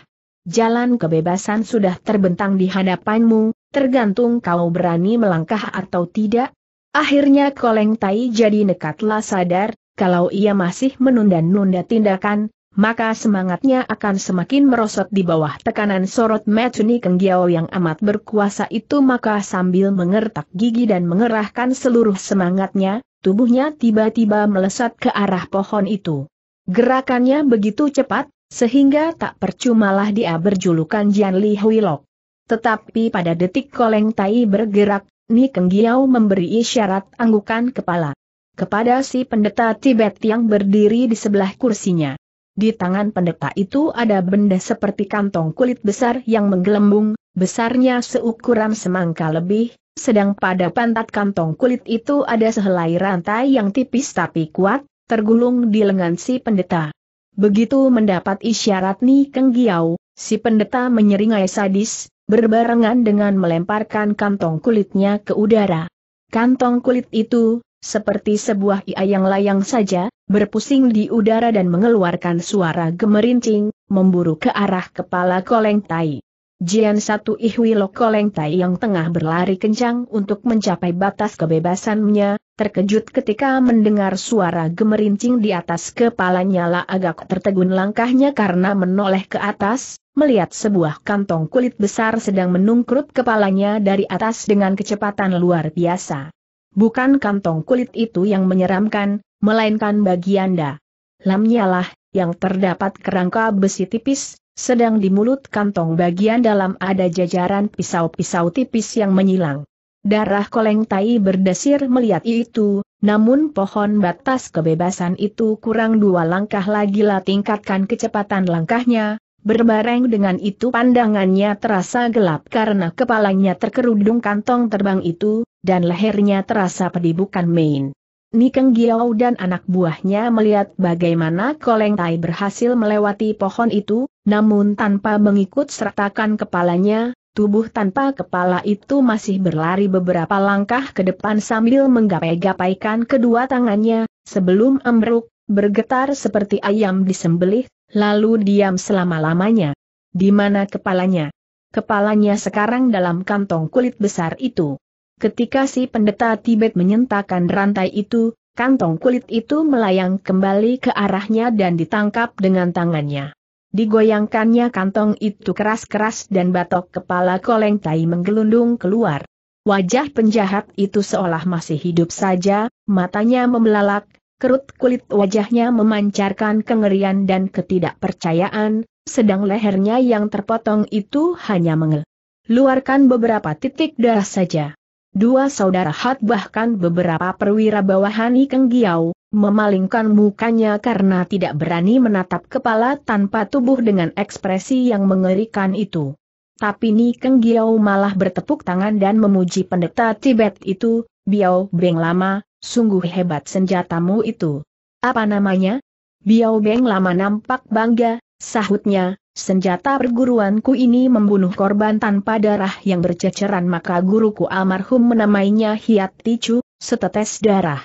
Jalan kebebasan sudah terbentang di hadapanmu, tergantung kau berani melangkah atau tidak. Akhirnya Koleng Tai jadi nekatlah sadar, kalau ia masih menunda-nunda tindakan, maka semangatnya akan semakin merosot di bawah tekanan sorot Metsuni Kenggiao yang amat berkuasa itu maka sambil mengertak gigi dan mengerahkan seluruh semangatnya, tubuhnya tiba-tiba melesat ke arah pohon itu. Gerakannya begitu cepat, sehingga tak percumalah dia berjulukan Jian Li Huilok. Tetapi pada detik koleng tai bergerak, Ni Kenggiao memberi isyarat anggukan kepala kepada si pendeta Tibet yang berdiri di sebelah kursinya. Di tangan pendeta itu ada benda seperti kantong kulit besar yang menggelembung, besarnya seukuran semangka lebih, sedang pada pantat kantong kulit itu ada sehelai rantai yang tipis tapi kuat, tergulung di lengan si pendeta. Begitu mendapat isyarat Ni Keng Giau, si pendeta menyeringai sadis, berbarengan dengan melemparkan kantong kulitnya ke udara. Kantong kulit itu, seperti sebuah iayang layang saja, berpusing di udara dan mengeluarkan suara gemerincing, memburu ke arah kepala koleng tai. Jian satu Ihwi Koleng Tai yang tengah berlari kencang untuk mencapai batas kebebasannya, terkejut ketika mendengar suara gemerincing di atas kepalanya lah agak tertegun langkahnya karena menoleh ke atas, melihat sebuah kantong kulit besar sedang menungkrut kepalanya dari atas dengan kecepatan luar biasa. Bukan kantong kulit itu yang menyeramkan, melainkan bagian da. Lamnya yang terdapat kerangka besi tipis, sedang di mulut kantong bagian dalam ada jajaran pisau-pisau tipis yang menyilang. Darah koleng tai berdesir melihat itu, namun pohon batas kebebasan itu kurang dua langkah lagi lah tingkatkan kecepatan langkahnya, Berbareng dengan itu pandangannya terasa gelap karena kepalanya terkerudung kantong terbang itu, dan lehernya terasa pedih bukan main. Nikeng Giao dan anak buahnya melihat bagaimana Koleng Tai berhasil melewati pohon itu, namun tanpa mengikut sertakan kepalanya, tubuh tanpa kepala itu masih berlari beberapa langkah ke depan sambil menggapai-gapaikan kedua tangannya, sebelum ambruk, bergetar seperti ayam disembelih, lalu diam selama-lamanya. Di mana kepalanya? Kepalanya sekarang dalam kantong kulit besar itu. Ketika si pendeta Tibet menyentakan rantai itu, kantong kulit itu melayang kembali ke arahnya dan ditangkap dengan tangannya. Digoyangkannya kantong itu keras-keras dan batok kepala koleng tai menggelundung keluar. Wajah penjahat itu seolah masih hidup saja, matanya membelalak, kerut kulit wajahnya memancarkan kengerian dan ketidakpercayaan, sedang lehernya yang terpotong itu hanya mengeluarkan beberapa titik darah saja. Dua saudara Hat bahkan beberapa perwira bawahan Ikeng Giau, memalingkan mukanya karena tidak berani menatap kepala tanpa tubuh dengan ekspresi yang mengerikan itu. Tapi Ni Keng Giau malah bertepuk tangan dan memuji pendeta Tibet itu, Biao Beng Lama, sungguh hebat senjatamu itu. Apa namanya? Biao Beng Lama nampak bangga, sahutnya, Senjata perguruanku ini membunuh korban tanpa darah yang berceceran maka guruku almarhum menamainya Hiat Ticu, setetes darah.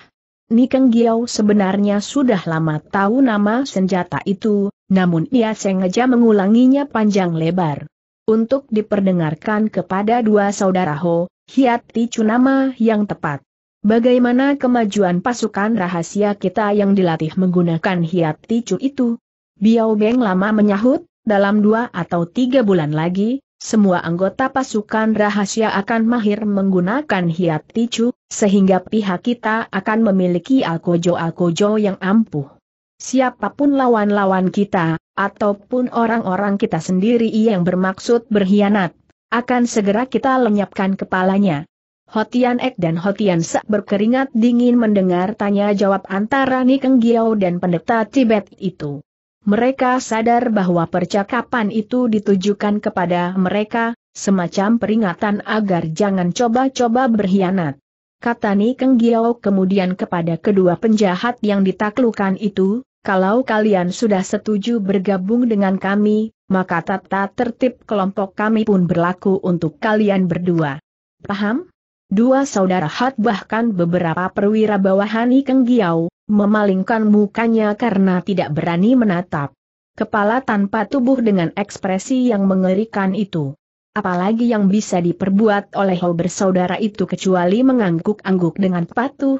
Nikeng Giao sebenarnya sudah lama tahu nama senjata itu, namun ia sengaja mengulanginya panjang lebar. Untuk diperdengarkan kepada dua saudara Ho, Hiat Ticu nama yang tepat. Bagaimana kemajuan pasukan rahasia kita yang dilatih menggunakan Hiat Ticu itu? Biao Beng lama menyahut, dalam dua atau tiga bulan lagi, semua anggota pasukan rahasia akan mahir menggunakan hiat ticu, sehingga pihak kita akan memiliki alkojo-alkojo yang ampuh. Siapapun lawan-lawan kita, ataupun orang-orang kita sendiri yang bermaksud berkhianat, akan segera kita lenyapkan kepalanya. Hotian Ek dan Hotian Se berkeringat dingin mendengar tanya jawab antara Nikeng Giao dan pendeta Tibet itu. Mereka sadar bahwa percakapan itu ditujukan kepada mereka, semacam peringatan agar jangan coba-coba berkhianat. Kata Ni Keng Giau kemudian kepada kedua penjahat yang ditaklukan itu, kalau kalian sudah setuju bergabung dengan kami, maka tata tertib kelompok kami pun berlaku untuk kalian berdua. Paham? Dua saudara Hat bahkan beberapa perwira bawahan Ni Keng Giau, memalingkan mukanya karena tidak berani menatap. Kepala tanpa tubuh dengan ekspresi yang mengerikan itu. Apalagi yang bisa diperbuat oleh Hou bersaudara itu kecuali mengangguk-angguk dengan patuh.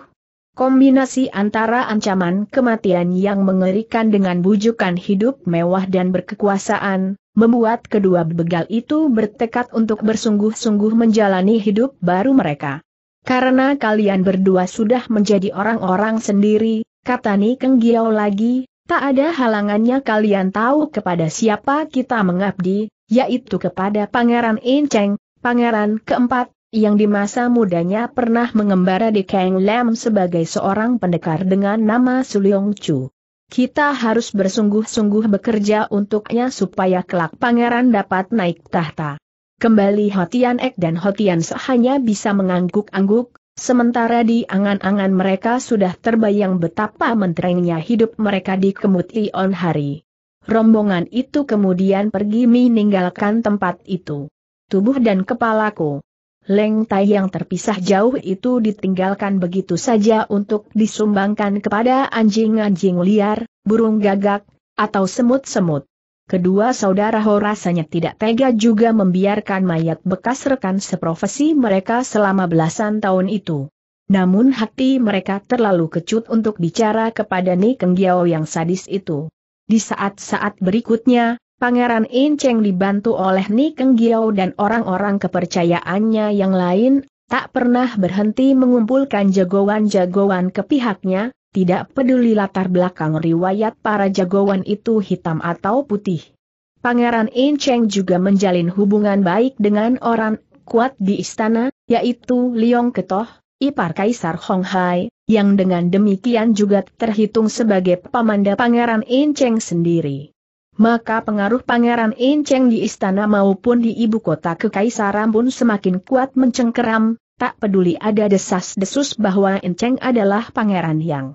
Kombinasi antara ancaman kematian yang mengerikan dengan bujukan hidup mewah dan berkekuasaan, membuat kedua begal itu bertekad untuk bersungguh-sungguh menjalani hidup baru mereka. Karena kalian berdua sudah menjadi orang-orang sendiri, kata Ni Keng Giao lagi, tak ada halangannya kalian tahu kepada siapa kita mengabdi, yaitu kepada Pangeran Enceng, Pangeran keempat, yang di masa mudanya pernah mengembara di Kang Lam sebagai seorang pendekar dengan nama Suliong Chu. Kita harus bersungguh-sungguh bekerja untuknya supaya kelak pangeran dapat naik tahta. Kembali Hotian Ek dan Hotian Se hanya bisa mengangguk-angguk, sementara di angan-angan mereka sudah terbayang betapa menterengnya hidup mereka di kemut Ion hari. Rombongan itu kemudian pergi meninggalkan tempat itu. Tubuh dan kepalaku. Leng Tai yang terpisah jauh itu ditinggalkan begitu saja untuk disumbangkan kepada anjing-anjing liar, burung gagak, atau semut-semut. Kedua saudara Ho rasanya tidak tega juga membiarkan mayat bekas rekan seprofesi mereka selama belasan tahun itu. Namun hati mereka terlalu kecut untuk bicara kepada Ni Keng Giao yang sadis itu. Di saat-saat berikutnya, Pangeran Inceng dibantu oleh Ni Keng Giao dan orang-orang kepercayaannya yang lain, tak pernah berhenti mengumpulkan jagoan-jagoan ke pihaknya, tidak peduli latar belakang riwayat para jagoan itu hitam atau putih. Pangeran Cheng juga menjalin hubungan baik dengan orang kuat di istana, yaitu Liong Ketoh, ipar Kaisar Hong Hai, yang dengan demikian juga terhitung sebagai pamanda Pangeran Cheng sendiri. Maka pengaruh Pangeran Cheng di istana maupun di ibu kota kekaisaran pun semakin kuat mencengkeram, tak peduli ada desas-desus bahwa Enceng adalah pangeran yang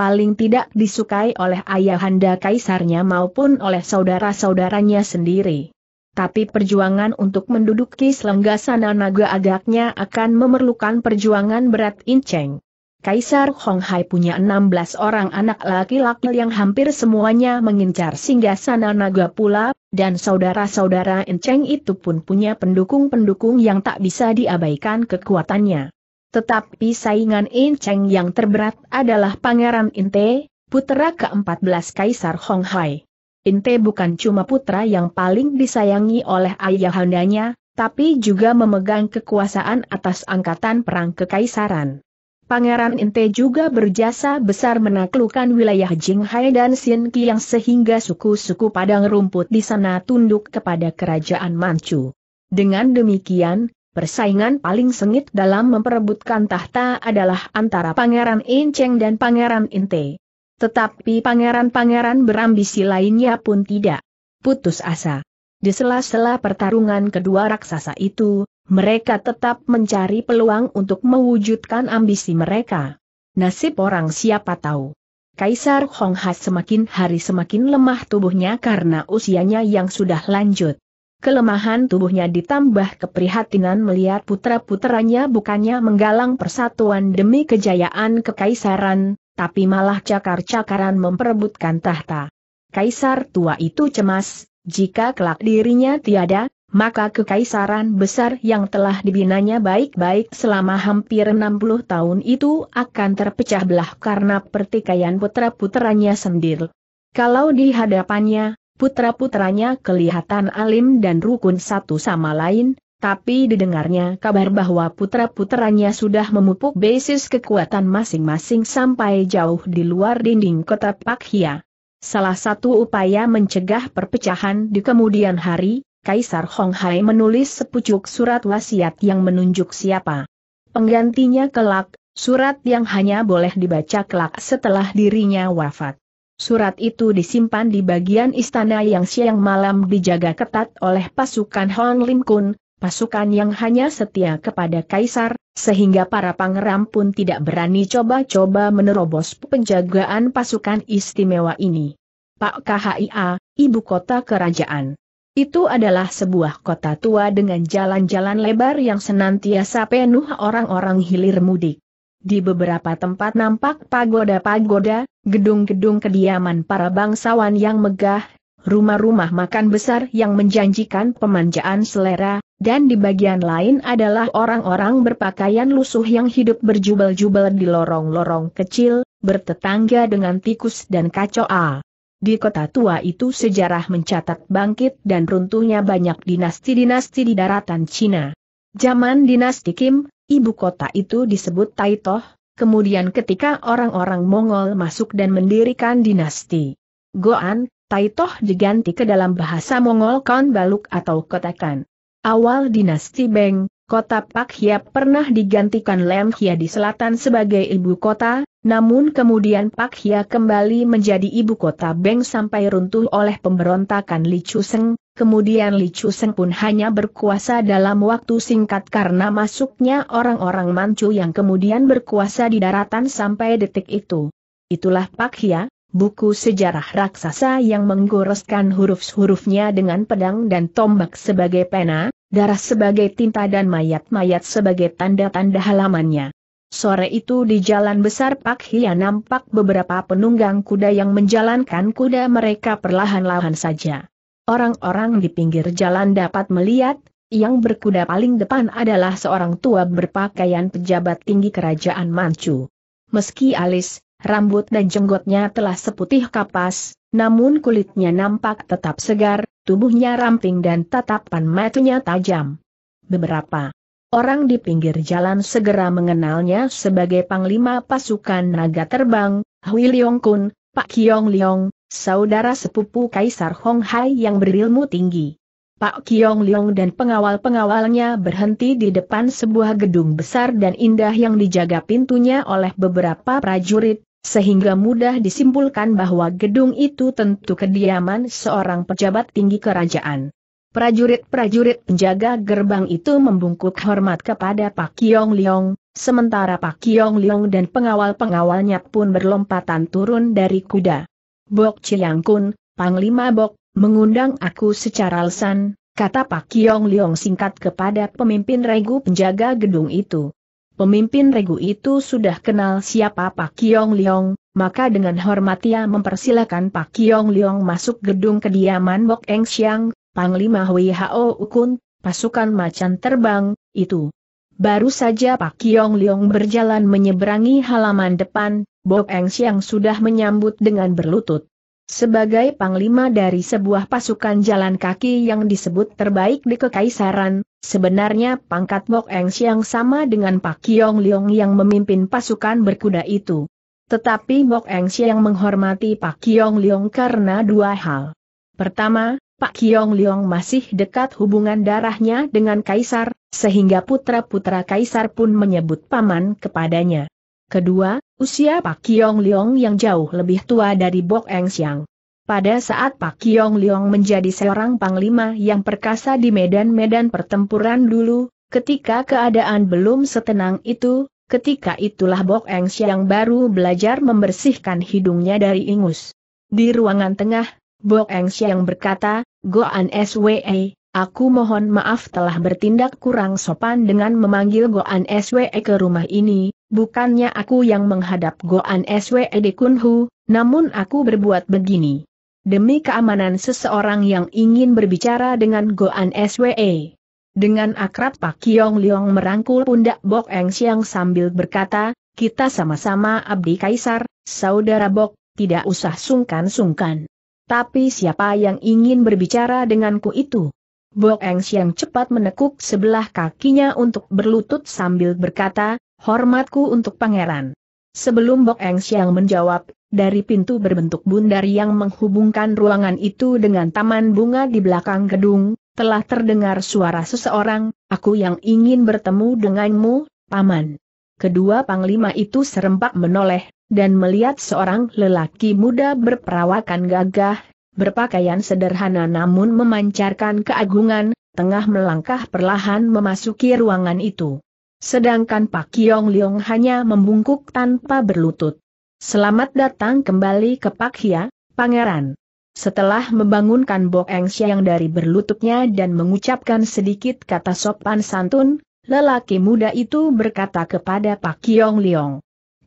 paling tidak disukai oleh ayahanda kaisarnya maupun oleh saudara-saudaranya sendiri. Tapi perjuangan untuk menduduki selenggasana naga agaknya akan memerlukan perjuangan berat inceng. Kaisar Hong Hai punya 16 orang anak laki-laki yang hampir semuanya mengincar singgasana naga pula, dan saudara-saudara Enceng itu pun punya pendukung-pendukung yang tak bisa diabaikan kekuatannya. Tetapi saingan Enceng yang terberat adalah Pangeran Inte, putra ke-14 Kaisar Hong Honghai. Inte bukan cuma putra yang paling disayangi oleh ayahandanya, tapi juga memegang kekuasaan atas angkatan perang kekaisaran. Pangeran Inte juga berjasa besar menaklukkan wilayah Jinghai dan yang sehingga suku-suku padang rumput di sana tunduk kepada kerajaan Manchu. Dengan demikian, Persaingan paling sengit dalam memperebutkan tahta adalah antara Pangeran Inceng dan Pangeran Inte. Tetapi pangeran-pangeran berambisi lainnya pun tidak putus asa. Di sela-sela pertarungan kedua raksasa itu, mereka tetap mencari peluang untuk mewujudkan ambisi mereka. Nasib orang siapa tahu. Kaisar Hong Ha semakin hari semakin lemah tubuhnya karena usianya yang sudah lanjut kelemahan tubuhnya ditambah keprihatinan melihat putra-putranya bukannya menggalang persatuan demi kejayaan kekaisaran, tapi malah cakar-cakaran memperebutkan tahta. Kaisar tua itu cemas, jika kelak dirinya tiada, maka kekaisaran besar yang telah dibinanya baik-baik selama hampir 60 tahun itu akan terpecah belah karena pertikaian putra-putranya sendiri. Kalau di hadapannya, putra-putranya kelihatan alim dan rukun satu sama lain, tapi didengarnya kabar bahwa putra-putranya sudah memupuk basis kekuatan masing-masing sampai jauh di luar dinding kota Pakhia. Salah satu upaya mencegah perpecahan di kemudian hari, Kaisar Hong Hai menulis sepucuk surat wasiat yang menunjuk siapa penggantinya kelak, surat yang hanya boleh dibaca kelak setelah dirinya wafat. Surat itu disimpan di bagian istana yang siang malam dijaga ketat oleh pasukan Hon Lim Kun, pasukan yang hanya setia kepada Kaisar, sehingga para pangeran pun tidak berani coba-coba menerobos penjagaan pasukan istimewa ini. Pak KHIA, ibu kota kerajaan. Itu adalah sebuah kota tua dengan jalan-jalan lebar yang senantiasa penuh orang-orang hilir mudik. Di beberapa tempat nampak pagoda-pagoda, gedung-gedung kediaman para bangsawan yang megah, rumah-rumah makan besar yang menjanjikan pemanjaan selera, dan di bagian lain adalah orang-orang berpakaian lusuh yang hidup berjubel-jubel di lorong-lorong kecil, bertetangga dengan tikus dan kacoa. Di kota tua itu sejarah mencatat bangkit dan runtuhnya banyak dinasti-dinasti di daratan Cina. Zaman dinasti Kim, ibu kota itu disebut Taitoh, kemudian ketika orang-orang Mongol masuk dan mendirikan dinasti Goan, Taitoh diganti ke dalam bahasa Mongol Kon Baluk atau Kotakan. Awal dinasti Beng, kota Pak Hia pernah digantikan Lem Hia di selatan sebagai ibu kota, namun kemudian Pak Hia kembali menjadi ibu kota Beng sampai runtuh oleh pemberontakan Li Chuseng, Kemudian Li Seng pun hanya berkuasa dalam waktu singkat karena masuknya orang-orang Manchu yang kemudian berkuasa di daratan sampai detik itu. Itulah Pak Hia, buku sejarah raksasa yang menggoreskan huruf-hurufnya dengan pedang dan tombak sebagai pena, darah sebagai tinta dan mayat-mayat sebagai tanda-tanda halamannya. Sore itu di jalan besar Pak Hia nampak beberapa penunggang kuda yang menjalankan kuda mereka perlahan-lahan saja. Orang-orang di pinggir jalan dapat melihat, yang berkuda paling depan adalah seorang tua berpakaian pejabat tinggi kerajaan Manchu. Meski alis, rambut dan jenggotnya telah seputih kapas, namun kulitnya nampak tetap segar, tubuhnya ramping dan tatapan matanya tajam. Beberapa orang di pinggir jalan segera mengenalnya sebagai Panglima Pasukan Naga Terbang, Hui Leong Kun, Pak Kiong Leong, saudara sepupu Kaisar Hong Hai yang berilmu tinggi. Pak Kiong Leong dan pengawal-pengawalnya berhenti di depan sebuah gedung besar dan indah yang dijaga pintunya oleh beberapa prajurit, sehingga mudah disimpulkan bahwa gedung itu tentu kediaman seorang pejabat tinggi kerajaan. Prajurit-prajurit penjaga gerbang itu membungkuk hormat kepada Pak Kiong Leong, sementara Pak Kiong Leong dan pengawal-pengawalnya pun berlompatan turun dari kuda. Bok Chiang Kun, Panglima Bok, mengundang aku secara lesan, kata Pak Kiong Liong singkat kepada pemimpin regu penjaga gedung itu. Pemimpin regu itu sudah kenal siapa Pak Kiong Liong, maka dengan hormat ia mempersilahkan Pak Kiong Liong masuk gedung kediaman Bok Eng Siang, Panglima Hui Hao Ukun, pasukan macan terbang, itu. Baru saja Pak Kiong Leong berjalan menyeberangi halaman depan, Bok Eng Siang sudah menyambut dengan berlutut. Sebagai panglima dari sebuah pasukan jalan kaki yang disebut terbaik di Kekaisaran, sebenarnya pangkat Bok Eng Siang sama dengan Pak Kiong Leong yang memimpin pasukan berkuda itu. Tetapi Bok Eng Siang menghormati Pak Kiong Leong karena dua hal. Pertama, Pak Kiong Liong masih dekat hubungan darahnya dengan Kaisar, sehingga putra-putra Kaisar pun menyebut paman kepadanya. Kedua, usia Pak Kiong Liong yang jauh lebih tua dari Bok Eng Siang. Pada saat Pak Kiong Liong menjadi seorang panglima yang perkasa di medan-medan pertempuran dulu, ketika keadaan belum setenang itu, ketika itulah Bok Eng Siang baru belajar membersihkan hidungnya dari ingus. Di ruangan tengah, Bok Eng Xiang berkata, Goan SWE, aku mohon maaf telah bertindak kurang sopan dengan memanggil Goan SWE ke rumah ini, bukannya aku yang menghadap Goan SWE di Kunhu, namun aku berbuat begini. Demi keamanan seseorang yang ingin berbicara dengan Goan SWE. Dengan akrab Pak Kiong Liong merangkul pundak Bok Eng Siang sambil berkata, kita sama-sama abdi kaisar, saudara Bok, tidak usah sungkan-sungkan. Tapi siapa yang ingin berbicara denganku itu? Bo Xiang cepat menekuk sebelah kakinya untuk berlutut sambil berkata, hormatku untuk pangeran. Sebelum Bok Eng Xiang menjawab, dari pintu berbentuk bundar yang menghubungkan ruangan itu dengan taman bunga di belakang gedung, telah terdengar suara seseorang, aku yang ingin bertemu denganmu, paman. Kedua panglima itu serempak menoleh, dan melihat seorang lelaki muda berperawakan gagah, berpakaian sederhana namun memancarkan keagungan, tengah melangkah perlahan memasuki ruangan itu. Sedangkan Pak Kiong Leong hanya membungkuk tanpa berlutut. Selamat datang kembali ke Pak Hia, Pangeran. Setelah membangunkan Bok Eng Siang dari berlututnya dan mengucapkan sedikit kata sopan santun, lelaki muda itu berkata kepada Pak Kiong Leong.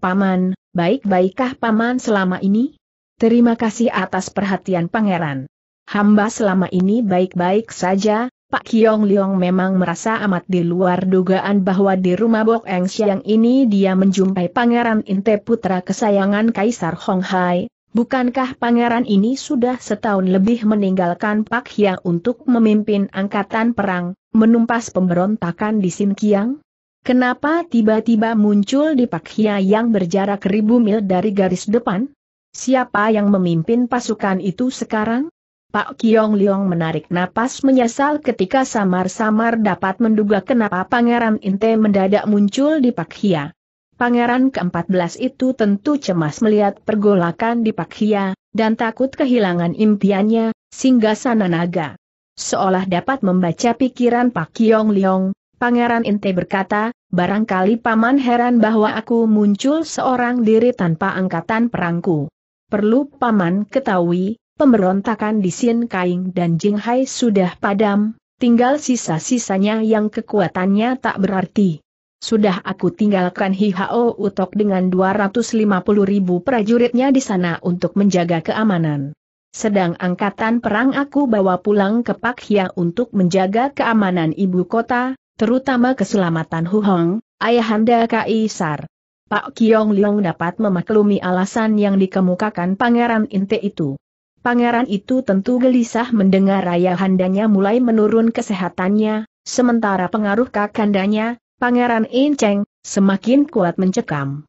Paman, Baik-baikkah paman selama ini? Terima kasih atas perhatian pangeran. Hamba selama ini baik-baik saja, Pak Kiong Liong memang merasa amat di luar dugaan bahwa di rumah Bok Eng Siang ini dia menjumpai Pangeran Inte putra kesayangan Kaisar Hong Hai. Bukankah pangeran ini sudah setahun lebih meninggalkan Pak Hyang untuk memimpin angkatan perang, menumpas pemberontakan di Sin Kiang? Kenapa tiba-tiba muncul di Pak Hia yang berjarak ribu mil dari garis depan? Siapa yang memimpin pasukan itu sekarang? Pak Kiong Liong menarik napas menyesal ketika samar-samar dapat menduga kenapa Pangeran Inte mendadak muncul di Pak Hia. Pangeran ke-14 itu tentu cemas melihat pergolakan di Pak Hia, dan takut kehilangan impiannya, singgasana naga. Seolah dapat membaca pikiran Pak Kiong Liong, Pangeran Inte berkata, barangkali Paman heran bahwa aku muncul seorang diri tanpa angkatan perangku. Perlu Paman ketahui, pemberontakan di Sin Kaing dan Jinghai sudah padam, tinggal sisa-sisanya yang kekuatannya tak berarti. Sudah aku tinggalkan Hihao Utok dengan 250 ribu prajuritnya di sana untuk menjaga keamanan. Sedang angkatan perang aku bawa pulang ke Hia untuk menjaga keamanan ibu kota, terutama keselamatan Hu Hong, ayahanda Kaisar. Pak Kiong Leong dapat memaklumi alasan yang dikemukakan Pangeran Inte itu. Pangeran itu tentu gelisah mendengar ayahandanya mulai menurun kesehatannya, sementara pengaruh kakandanya, Pangeran Inceng, semakin kuat mencekam.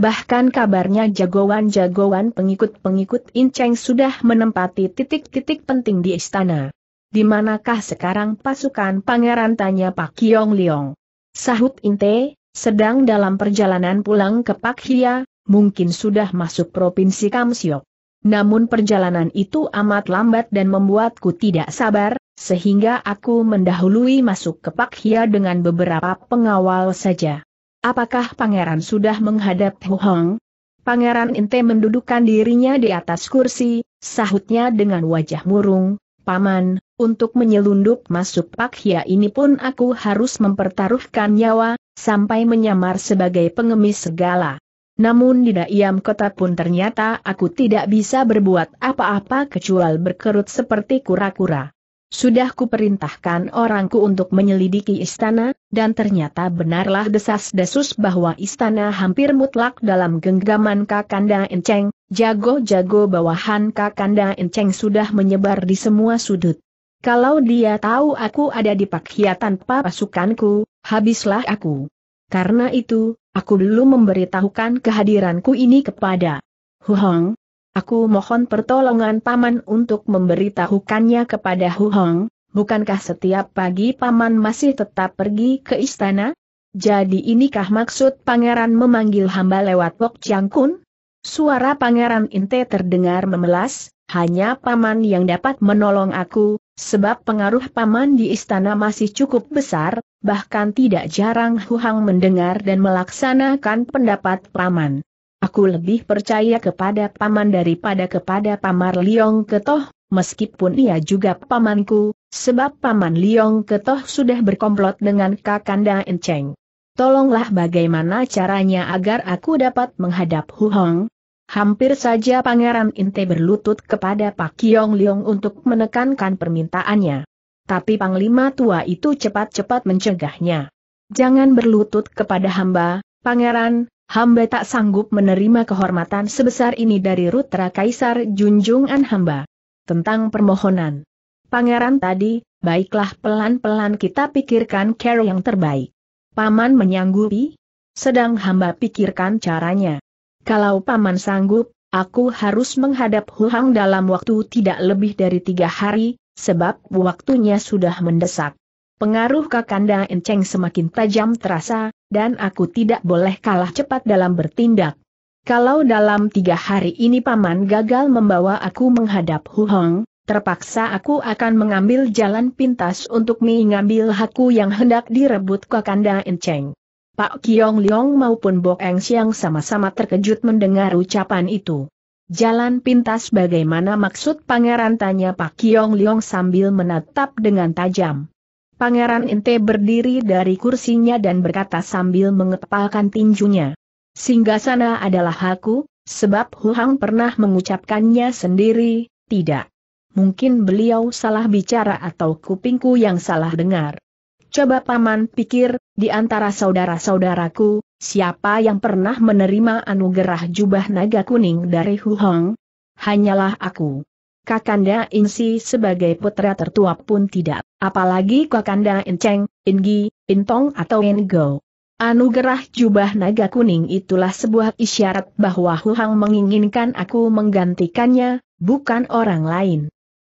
Bahkan kabarnya jagoan-jagoan pengikut-pengikut Inceng sudah menempati titik-titik penting di istana. Di manakah sekarang pasukan pangeran tanya Pak Kiong Liong? Sahut Inte, sedang dalam perjalanan pulang ke Pak Hia, mungkin sudah masuk provinsi Kamsiok. Namun perjalanan itu amat lambat dan membuatku tidak sabar, sehingga aku mendahului masuk ke Pak Hia dengan beberapa pengawal saja. Apakah pangeran sudah menghadap Hu Hong? Pangeran Inte mendudukkan dirinya di atas kursi, sahutnya dengan wajah murung, Paman, untuk menyelundup masuk Pak Hia ini pun aku harus mempertaruhkan nyawa, sampai menyamar sebagai pengemis segala. Namun di dalam kota pun ternyata aku tidak bisa berbuat apa-apa kecuali berkerut seperti kura-kura. Sudah kuperintahkan orangku untuk menyelidiki istana, dan ternyata benarlah desas-desus bahwa istana hampir mutlak dalam genggaman Kakanda Enceng, jago-jago bawahan Kakanda Enceng sudah menyebar di semua sudut. Kalau dia tahu aku ada di pakhiat tanpa pasukanku, habislah aku. Karena itu, aku dulu memberitahukan kehadiranku ini kepada Huhong, Aku mohon pertolongan Paman untuk memberitahukannya kepada Hu Hong, bukankah setiap pagi Paman masih tetap pergi ke istana? Jadi inikah maksud pangeran memanggil hamba lewat Wok Chiang Kun? Suara pangeran Inte terdengar memelas, hanya paman yang dapat menolong aku, sebab pengaruh paman di istana masih cukup besar, bahkan tidak jarang Hu Hong mendengar dan melaksanakan pendapat paman. Aku lebih percaya kepada paman daripada kepada pamar Liong Ketoh, meskipun ia juga pamanku, sebab paman Liong Ketoh sudah berkomplot dengan Kakanda Enceng. Tolonglah bagaimana caranya agar aku dapat menghadap Hu Hong? Hampir saja Pangeran Inte berlutut kepada Pak Kiong Liong untuk menekankan permintaannya. Tapi Panglima tua itu cepat-cepat mencegahnya. Jangan berlutut kepada hamba, Pangeran, hamba tak sanggup menerima kehormatan sebesar ini dari Rutra Kaisar Junjungan hamba. Tentang permohonan. Pangeran tadi, baiklah pelan-pelan kita pikirkan cara yang terbaik. Paman menyanggupi, sedang hamba pikirkan caranya. Kalau Paman sanggup, aku harus menghadap Huhang dalam waktu tidak lebih dari tiga hari, sebab waktunya sudah mendesak. Pengaruh Kakanda Enceng semakin tajam terasa, dan aku tidak boleh kalah cepat dalam bertindak. Kalau dalam tiga hari ini Paman gagal membawa aku menghadap Hu Hong, terpaksa aku akan mengambil jalan pintas untuk mengambil hakku yang hendak direbut Kakanda Enceng. Pak Kiong Liong maupun Bok Eng Siang sama-sama terkejut mendengar ucapan itu. Jalan pintas bagaimana maksud pangeran tanya Pak Kiong Liong sambil menatap dengan tajam. Pangeran Inte berdiri dari kursinya dan berkata sambil mengepalkan tinjunya. Singgasana adalah aku, sebab Huang pernah mengucapkannya sendiri, tidak. Mungkin beliau salah bicara atau kupingku yang salah dengar. Coba paman pikir, di antara saudara-saudaraku, siapa yang pernah menerima anugerah jubah naga kuning dari Huang? Hanyalah aku. Kakanda Insi sebagai putra tertua pun tidak, apalagi Kakanda Inceng, Ingi, Intong atau Ingo. Anugerah jubah naga kuning itulah sebuah isyarat bahwa Huhang menginginkan aku menggantikannya, bukan orang lain.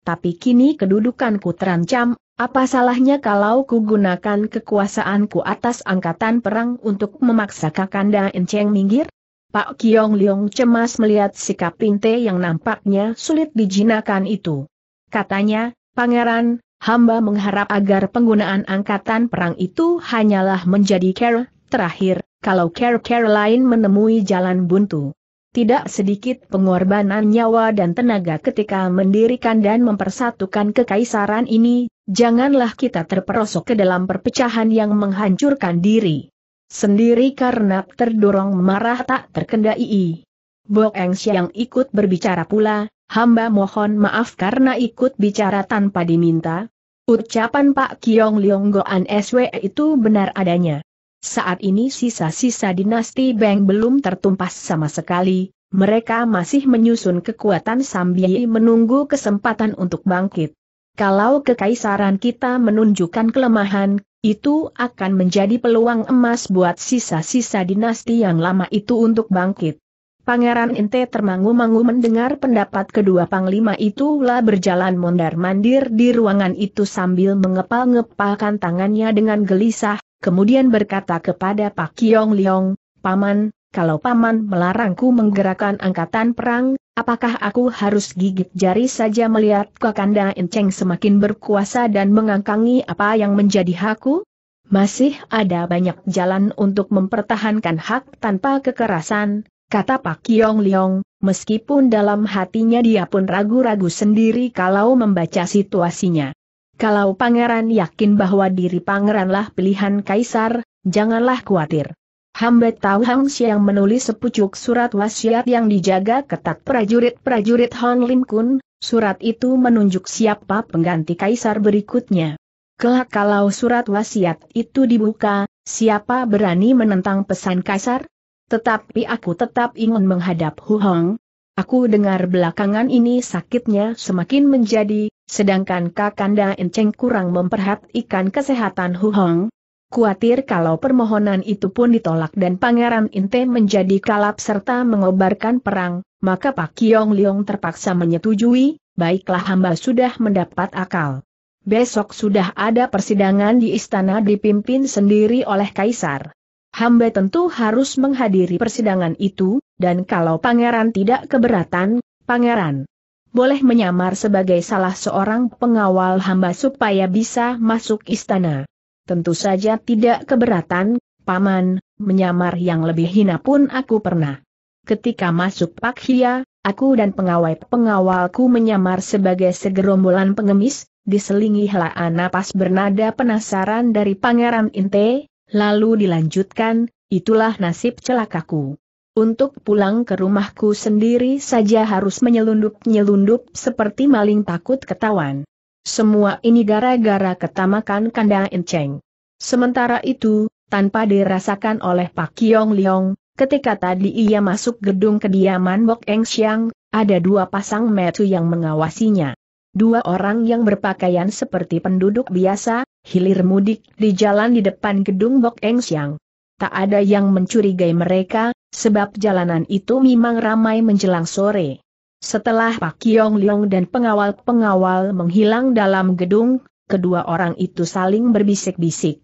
Tapi kini kedudukanku terancam, apa salahnya kalau ku gunakan kekuasaanku atas angkatan perang untuk memaksa Kakanda Enceng minggir? Pak Kiong Liong cemas melihat sikap Pinte yang nampaknya sulit dijinakan itu. Katanya, Pangeran, hamba mengharap agar penggunaan angkatan perang itu hanyalah menjadi care terakhir, kalau care-care lain menemui jalan buntu. Tidak sedikit pengorbanan nyawa dan tenaga ketika mendirikan dan mempersatukan kekaisaran ini, janganlah kita terperosok ke dalam perpecahan yang menghancurkan diri. Sendiri karena terdorong marah tak terkendali. Bok Eng ikut berbicara pula, hamba mohon maaf karena ikut bicara tanpa diminta. Ucapan Pak Kiong Leong Goan SW itu benar adanya. Saat ini sisa-sisa dinasti Beng belum tertumpas sama sekali, mereka masih menyusun kekuatan sambil menunggu kesempatan untuk bangkit. Kalau kekaisaran kita menunjukkan kelemahan, itu akan menjadi peluang emas buat sisa-sisa dinasti yang lama itu untuk bangkit. Pangeran Inte termangu-mangu mendengar pendapat kedua panglima itu, lah berjalan mondar-mandir di ruangan itu sambil mengepal-ngepalkan tangannya dengan gelisah, kemudian berkata kepada Pak Kiong Liong, Paman, kalau Paman melarangku menggerakkan angkatan perang, Apakah aku harus gigit jari saja melihat Kakanda Enceng semakin berkuasa dan mengangkangi apa yang menjadi hakku? Masih ada banyak jalan untuk mempertahankan hak tanpa kekerasan, kata Pak Kiong Leong, meskipun dalam hatinya dia pun ragu-ragu sendiri kalau membaca situasinya. Kalau pangeran yakin bahwa diri pangeranlah pilihan kaisar, janganlah khawatir. Hamba tahu Hang Xiang menulis sepucuk surat wasiat yang dijaga ketat prajurit-prajurit Han Lim Kun, surat itu menunjuk siapa pengganti kaisar berikutnya. Kelak kalau surat wasiat itu dibuka, siapa berani menentang pesan kaisar? Tetapi aku tetap ingin menghadap Hu Hong. Aku dengar belakangan ini sakitnya semakin menjadi, sedangkan Kakanda Enceng kurang memperhatikan kesehatan Hu Hong, Kuatir kalau permohonan itu pun ditolak dan Pangeran Inte menjadi kalap serta mengobarkan perang, maka Pak Kiong Liong terpaksa menyetujui, baiklah hamba sudah mendapat akal. Besok sudah ada persidangan di istana dipimpin sendiri oleh Kaisar. Hamba tentu harus menghadiri persidangan itu, dan kalau pangeran tidak keberatan, pangeran boleh menyamar sebagai salah seorang pengawal hamba supaya bisa masuk istana tentu saja tidak keberatan, Paman, menyamar yang lebih hina pun aku pernah. Ketika masuk Pak Hia, aku dan pengawal-pengawalku menyamar sebagai segerombolan pengemis, diselingi helaan napas bernada penasaran dari Pangeran Inte, lalu dilanjutkan, itulah nasib celakaku. Untuk pulang ke rumahku sendiri saja harus menyelundup-nyelundup seperti maling takut ketahuan. Semua ini gara-gara ketamakan Kanda Enceng. Sementara itu, tanpa dirasakan oleh Pak Kiong Liong, ketika tadi ia masuk gedung kediaman Bok Eng Xiang, ada dua pasang metu yang mengawasinya. Dua orang yang berpakaian seperti penduduk biasa, hilir mudik di jalan di depan gedung Bok Eng Xiang. Tak ada yang mencurigai mereka, sebab jalanan itu memang ramai menjelang sore. Setelah Pak Kiong Leong dan pengawal-pengawal menghilang dalam gedung, kedua orang itu saling berbisik-bisik.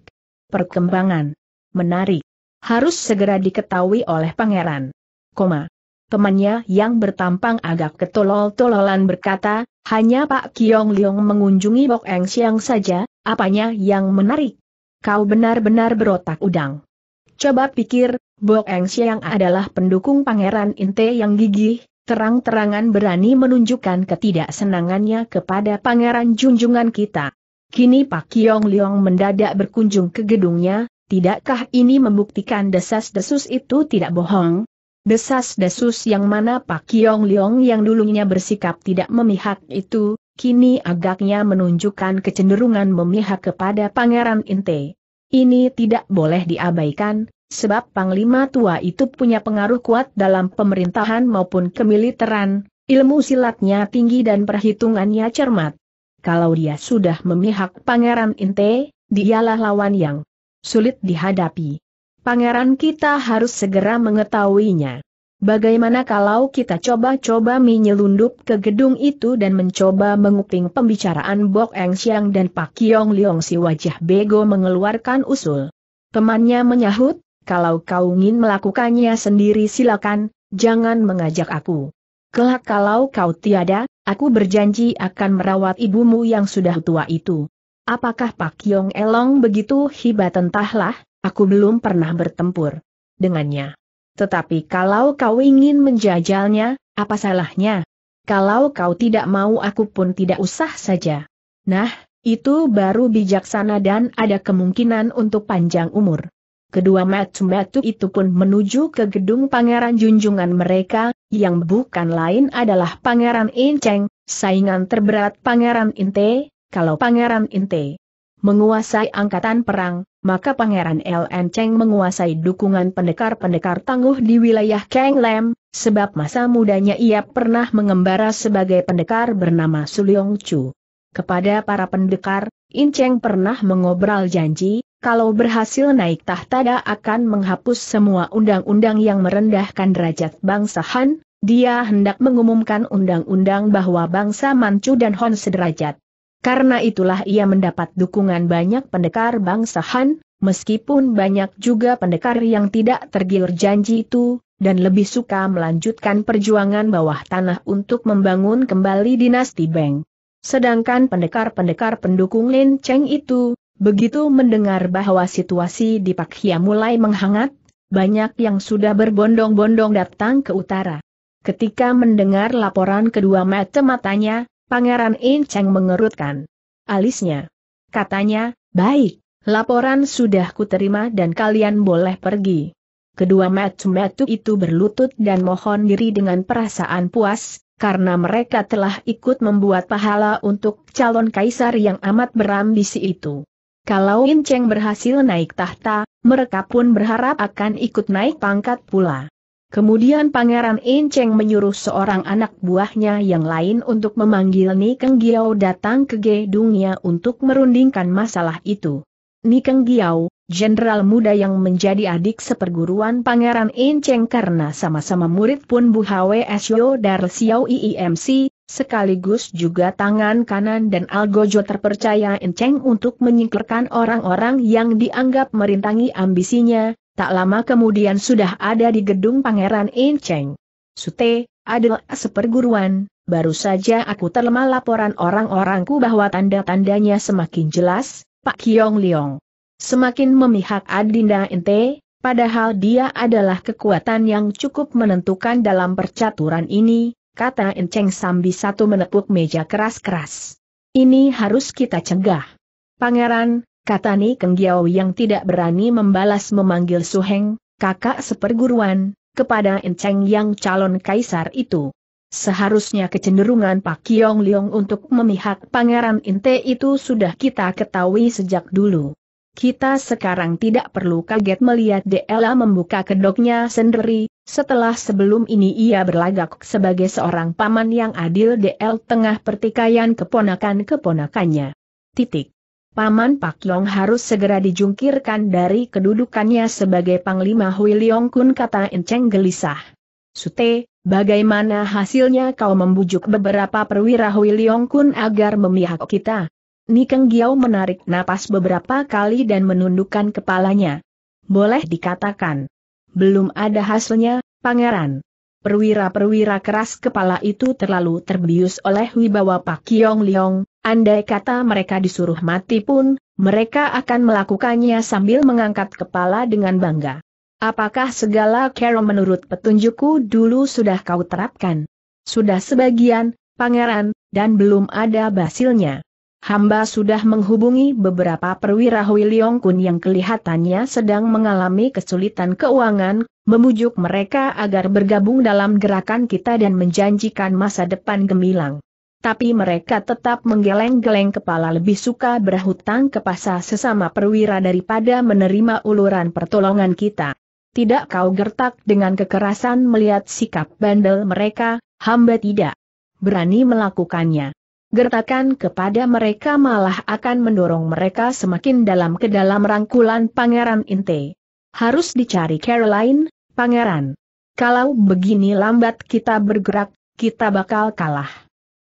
Perkembangan. Menarik. Harus segera diketahui oleh pangeran. Koma. Temannya yang bertampang agak ketolol-tololan berkata, hanya Pak Kiong Leong mengunjungi Bok Eng Siang saja, apanya yang menarik? Kau benar-benar berotak udang. Coba pikir, Bok Eng Siang adalah pendukung pangeran Inte yang gigih, terang-terangan berani menunjukkan ketidaksenangannya kepada pangeran junjungan kita. Kini Pak Kiong Leong mendadak berkunjung ke gedungnya, tidakkah ini membuktikan desas-desus itu tidak bohong? Desas-desus yang mana Pak Kiong Leong yang dulunya bersikap tidak memihak itu, kini agaknya menunjukkan kecenderungan memihak kepada Pangeran Inte. Ini tidak boleh diabaikan, Sebab Panglima tua itu punya pengaruh kuat dalam pemerintahan maupun kemiliteran, ilmu silatnya tinggi dan perhitungannya cermat. Kalau dia sudah memihak Pangeran Inte, dialah lawan yang sulit dihadapi. Pangeran kita harus segera mengetahuinya. Bagaimana kalau kita coba-coba menyelundup ke gedung itu dan mencoba menguping pembicaraan Bok Eng Siang dan Pak Kiong Liong si wajah bego mengeluarkan usul. Temannya menyahut, kalau kau ingin melakukannya sendiri silakan, jangan mengajak aku. Kelak kalau kau tiada, aku berjanji akan merawat ibumu yang sudah tua itu. Apakah Pak Yong Elong begitu hibat entahlah, aku belum pernah bertempur dengannya. Tetapi kalau kau ingin menjajalnya, apa salahnya? Kalau kau tidak mau aku pun tidak usah saja. Nah, itu baru bijaksana dan ada kemungkinan untuk panjang umur. Kedua matu-matu itu pun menuju ke gedung pangeran junjungan mereka, yang bukan lain adalah pangeran Inceng, saingan terberat pangeran Inte, kalau pangeran Inte menguasai angkatan perang, maka pangeran El Cheng menguasai dukungan pendekar-pendekar tangguh di wilayah Kang Lam, sebab masa mudanya ia pernah mengembara sebagai pendekar bernama Suliong Chu. Kepada para pendekar, Inceng pernah mengobral janji, kalau berhasil naik tahta dia akan menghapus semua undang-undang yang merendahkan derajat bangsa Han, dia hendak mengumumkan undang-undang bahwa bangsa Manchu dan Hon sederajat. Karena itulah ia mendapat dukungan banyak pendekar bangsa Han, meskipun banyak juga pendekar yang tidak tergiur janji itu, dan lebih suka melanjutkan perjuangan bawah tanah untuk membangun kembali dinasti Beng. Sedangkan pendekar-pendekar pendukung Lin Cheng itu, Begitu mendengar bahwa situasi di Pakhia mulai menghangat, banyak yang sudah berbondong-bondong datang ke utara. Ketika mendengar laporan kedua mata-matanya, Pangeran Inceng mengerutkan alisnya. Katanya, baik, laporan sudah kuterima dan kalian boleh pergi. Kedua mata itu berlutut dan mohon diri dengan perasaan puas, karena mereka telah ikut membuat pahala untuk calon kaisar yang amat berambisi itu. Kalau In Cheng berhasil naik tahta, mereka pun berharap akan ikut naik pangkat pula. Kemudian Pangeran In Cheng menyuruh seorang anak buahnya yang lain untuk memanggil Nikeng Giao datang ke gedungnya untuk merundingkan masalah itu. Nikeng Giao, jenderal muda yang menjadi adik seperguruan Pangeran In Cheng karena sama-sama murid pun Bu Hwe Sio Dar Xiao IIMC, e Sekaligus juga tangan kanan dan Algojo terpercaya Enceng untuk menyingkirkan orang-orang yang dianggap merintangi ambisinya, tak lama kemudian sudah ada di gedung Pangeran Enceng. Sute, adalah seperguruan, baru saja aku terlemah laporan orang-orangku bahwa tanda-tandanya semakin jelas, Pak Kiong Liong. Semakin memihak Adinda Ente, padahal dia adalah kekuatan yang cukup menentukan dalam percaturan ini, kata Enceng Sambi satu menepuk meja keras-keras. Ini harus kita cegah. Pangeran, kata Ni Kenggiao yang tidak berani membalas memanggil Suheng, kakak seperguruan, kepada Enceng yang calon kaisar itu. Seharusnya kecenderungan Pak Kiong Liong untuk memihak Pangeran Inte itu sudah kita ketahui sejak dulu. Kita sekarang tidak perlu kaget melihat Dela membuka kedoknya sendiri, setelah sebelum ini ia berlagak sebagai seorang paman yang adil DL tengah pertikaian keponakan-keponakannya. Titik. Paman Pak Yong harus segera dijungkirkan dari kedudukannya sebagai Panglima Hui Leong Kun kata Enceng gelisah. Sute, bagaimana hasilnya kau membujuk beberapa perwira Hui Leong Kun agar memihak kita? Nikeng Giao menarik napas beberapa kali dan menundukkan kepalanya. Boleh dikatakan belum ada hasilnya, pangeran. Perwira-perwira keras kepala itu terlalu terbius oleh wibawa Pak Kiong Liong, andai kata mereka disuruh mati pun, mereka akan melakukannya sambil mengangkat kepala dengan bangga. Apakah segala kero menurut petunjukku dulu sudah kau terapkan? Sudah sebagian, pangeran, dan belum ada basilnya. Hamba sudah menghubungi beberapa perwira Hui Leong Kun yang kelihatannya sedang mengalami kesulitan keuangan, memujuk mereka agar bergabung dalam gerakan kita dan menjanjikan masa depan gemilang. Tapi mereka tetap menggeleng-geleng kepala lebih suka berhutang ke pasar sesama perwira daripada menerima uluran pertolongan kita. Tidak kau gertak dengan kekerasan melihat sikap bandel mereka, hamba tidak berani melakukannya gertakan kepada mereka malah akan mendorong mereka semakin dalam ke dalam rangkulan Pangeran Inte. Harus dicari Caroline, Pangeran. Kalau begini lambat kita bergerak, kita bakal kalah.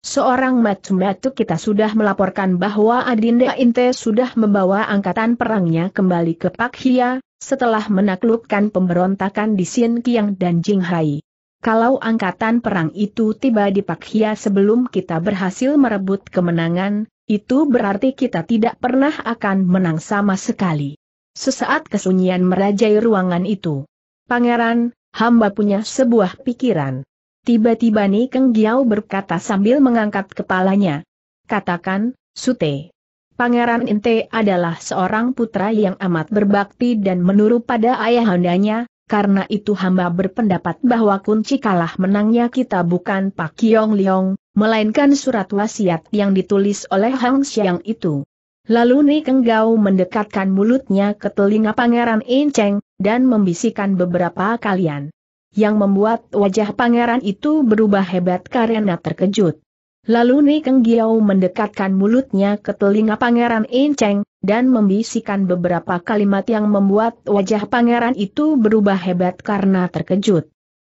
Seorang matu-matu kita sudah melaporkan bahwa Adinda Inte sudah membawa angkatan perangnya kembali ke Pakhia, setelah menaklukkan pemberontakan di Sien Kiang dan Jinghai. Kalau angkatan perang itu tiba di Pakhia sebelum kita berhasil merebut kemenangan, itu berarti kita tidak pernah akan menang sama sekali. Sesaat kesunyian merajai ruangan itu. Pangeran, hamba punya sebuah pikiran. Tiba-tiba Ni Keng Giau berkata sambil mengangkat kepalanya. Katakan, Sute. Pangeran Inte adalah seorang putra yang amat berbakti dan menurut pada ayahandanya, karena itu hamba berpendapat bahwa kunci kalah menangnya kita bukan Pak Yong Leong, melainkan surat wasiat yang ditulis oleh Hang Xiang itu. Lalu Ni Kenggau mendekatkan mulutnya ke telinga Pangeran Cheng, dan membisikkan beberapa kalian. Yang membuat wajah pangeran itu berubah hebat karena terkejut. Lalu Nikeng Giau mendekatkan mulutnya ke telinga Pangeran Inceng, dan membisikkan beberapa kalimat yang membuat wajah pangeran itu berubah hebat karena terkejut.